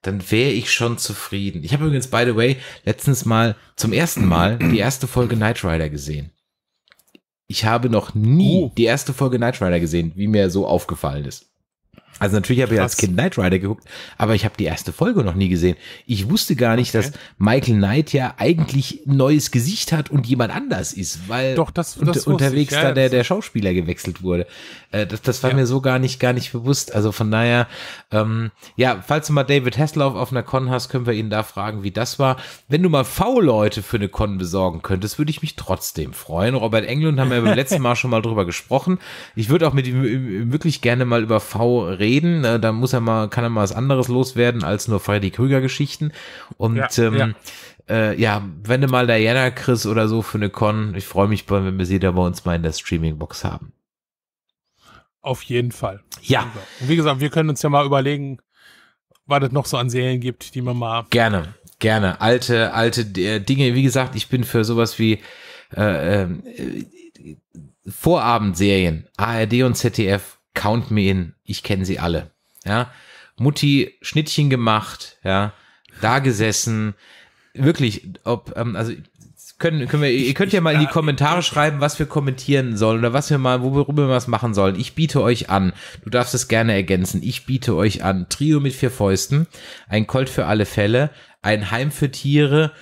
dann wäre ich schon zufrieden. Ich habe übrigens, by the way, letztens mal zum ersten Mal die erste Folge Knight Rider gesehen. Ich habe noch nie oh. die erste Folge Knight Rider gesehen, wie mir so aufgefallen ist. Also natürlich habe ich als Kind Knight Rider geguckt, aber ich habe die erste Folge noch nie gesehen. Ich wusste gar nicht, okay. dass Michael Knight ja eigentlich ein neues Gesicht hat und jemand anders ist, weil Doch, das, das un unterwegs ich, ja, da der, der Schauspieler gewechselt wurde. Äh, das, das war ja. mir so gar nicht, gar nicht bewusst. Also von daher, ähm, ja, falls du mal David Hasselhoff auf einer Con hast, können wir ihn da fragen, wie das war. Wenn du mal V-Leute für eine Con besorgen könntest, würde ich mich trotzdem freuen. Robert Englund haben wir beim letzten Mal schon mal drüber gesprochen. Ich würde auch mit ihm wirklich gerne mal über V reden reden. Äh, da muss er mal, kann er mal was anderes loswerden als nur Freddy Krüger Geschichten. Und ja, ähm, ja. Äh, ja, wenn du mal Diana Chris oder so für eine Con, ich freue mich, wenn wir sie da bei uns mal in der Streamingbox haben. Auf jeden Fall. Ja. Und wie gesagt, wir können uns ja mal überlegen, was es noch so an Serien gibt, die man mal. Gerne, gerne. Alte, alte äh, Dinge. Wie gesagt, ich bin für sowas wie äh, ähm, äh, Vorabendserien, ARD und ZDF Count me in, ich kenne sie alle. Ja, Mutti Schnittchen gemacht, ja, da gesessen. Wirklich, ob, ähm, also können, können wir, ihr könnt ja mal in die äh, Kommentare schreiben, was wir kommentieren sollen oder was wir mal, worüber wir was machen sollen. Ich biete euch an, du darfst es gerne ergänzen, ich biete euch an, Trio mit vier Fäusten, ein Colt für alle Fälle, ein Heim für Tiere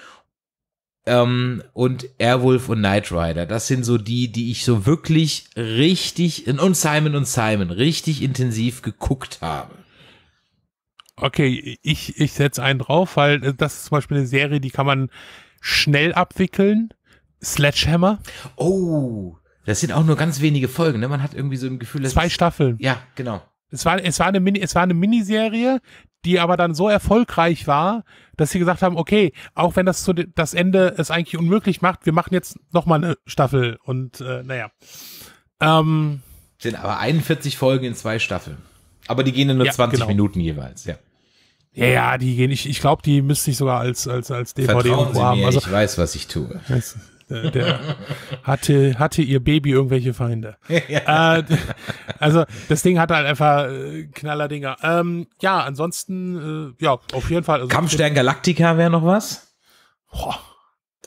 ähm, und Airwolf und Knight Rider. Das sind so die, die ich so wirklich richtig und Simon und Simon richtig intensiv geguckt habe. Okay, ich, ich setze einen drauf, weil äh, das ist zum Beispiel eine Serie, die kann man schnell abwickeln. Sledgehammer. Oh, das sind auch nur ganz wenige Folgen, ne? Man hat irgendwie so ein Gefühl, dass. Zwei Staffeln. Ja, genau. Es war, es war, eine, Mini, es war eine Miniserie, die aber dann so erfolgreich war, dass sie gesagt haben, okay, auch wenn das, zu, das Ende es eigentlich unmöglich macht, wir machen jetzt nochmal eine Staffel und äh, naja. Ähm, sind aber 41 Folgen in zwei Staffeln. Aber die gehen in nur ja, 20 genau. Minuten jeweils, ja. Ja, ja, die gehen. Ich, ich glaube, die müsste ich sogar als, als, als DVD Vertrauen irgendwo haben. Mir, also, ich weiß, was ich tue. Das, äh, der hatte, hatte ihr Baby irgendwelche Feinde. Ja. Äh, also das Ding hat halt einfach äh, Knallerdinger. Ähm, ja, ansonsten, äh, ja, auf jeden Fall. Also, Kampfstern Galactica wäre noch was. Boah.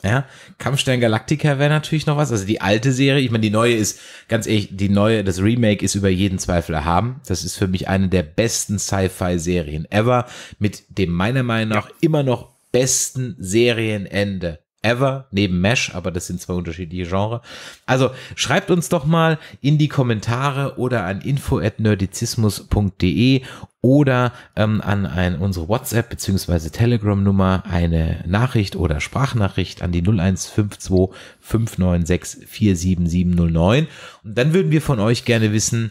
Ja, Kampfstern Galactica wäre natürlich noch was. Also die alte Serie, ich meine, die neue ist, ganz ehrlich, die neue, das Remake ist über jeden Zweifel erhaben. Das ist für mich eine der besten Sci-Fi-Serien ever, mit dem meiner Meinung nach immer noch besten Serienende ever, neben Mesh, aber das sind zwei unterschiedliche Genres. Also schreibt uns doch mal in die Kommentare oder an info.nerdizismus.de oder ähm, an ein, unsere WhatsApp bzw. Telegram-Nummer eine Nachricht oder Sprachnachricht an die 0152 596 47709. Und dann würden wir von euch gerne wissen,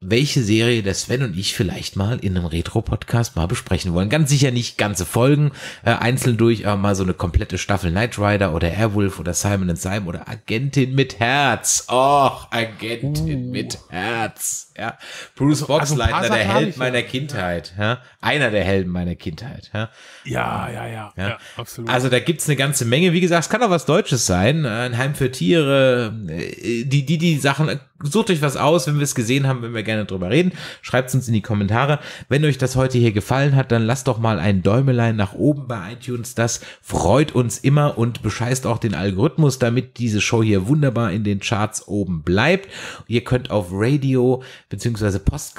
welche Serie der Sven und ich vielleicht mal in einem Retro-Podcast mal besprechen wollen. Ganz sicher nicht ganze Folgen äh, einzeln durch, aber mal so eine komplette Staffel Knight Rider oder Airwolf oder Simon and Simon oder Agentin mit Herz. Och, Agentin uh. mit Herz. Ja. Bruce also, Boxleitner, also der Held meiner ja. Kindheit. Ja. Einer der Helden meiner Kindheit. Ja, ja, ja. ja, ja. ja absolut. Also da gibt's eine ganze Menge. Wie gesagt, es kann auch was Deutsches sein. Äh, ein Heim für Tiere. Äh, die, die, die Sachen sucht euch was aus, wenn wir es gesehen haben, wenn wir gerne drüber reden. Schreibt es uns in die Kommentare. Wenn euch das heute hier gefallen hat, dann lasst doch mal ein Däumelein nach oben bei iTunes. Das freut uns immer und bescheißt auch den Algorithmus, damit diese Show hier wunderbar in den Charts oben bleibt. Ihr könnt auf Radio bzw.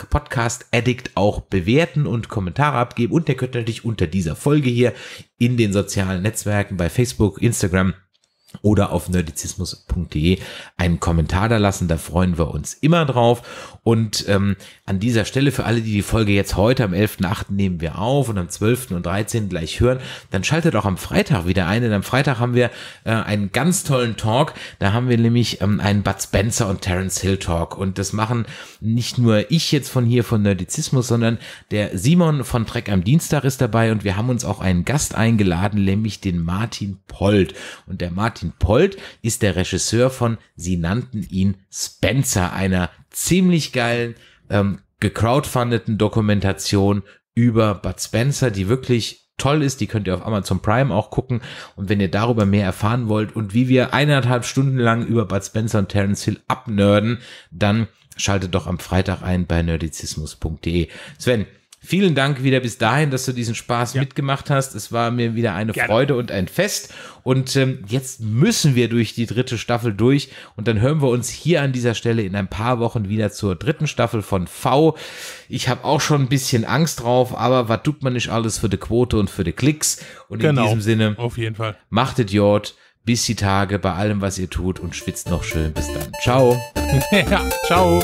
Podcast Addict auch bewerten und Kommentare abgeben. Und ihr könnt natürlich unter dieser Folge hier in den sozialen Netzwerken bei Facebook, Instagram, oder auf nerdizismus.de einen Kommentar da lassen. Da freuen wir uns immer drauf. Und ähm, an dieser Stelle für alle, die die Folge jetzt heute am 11.8. nehmen wir auf und am 12. und 13. gleich hören, dann schaltet auch am Freitag wieder ein. Denn am Freitag haben wir äh, einen ganz tollen Talk. Da haben wir nämlich ähm, einen Bud Spencer und Terence Hill Talk. Und das machen nicht nur ich jetzt von hier von Nerdizismus, sondern der Simon von Trek am Dienstag ist dabei. Und wir haben uns auch einen Gast eingeladen, nämlich den Martin Pold. Und der Martin Jonathan Polt ist der Regisseur von, sie nannten ihn Spencer, einer ziemlich geilen, ähm, gecrowdfundeten Dokumentation über Bud Spencer, die wirklich toll ist, die könnt ihr auf Amazon Prime auch gucken. Und wenn ihr darüber mehr erfahren wollt und wie wir eineinhalb Stunden lang über Bud Spencer und Terence Hill abnörden, dann schaltet doch am Freitag ein bei nerdizismus.de. Sven, Vielen Dank wieder bis dahin, dass du diesen Spaß ja. mitgemacht hast. Es war mir wieder eine Gerne. Freude und ein Fest. Und ähm, jetzt müssen wir durch die dritte Staffel durch. Und dann hören wir uns hier an dieser Stelle in ein paar Wochen wieder zur dritten Staffel von V. Ich habe auch schon ein bisschen Angst drauf, aber was tut man nicht alles für die Quote und für die Klicks? Und genau. in diesem Sinne, auf jeden Fall. Machtet Jord bis die Tage bei allem, was ihr tut und schwitzt noch schön. Bis dann. Ciao. ja, ciao.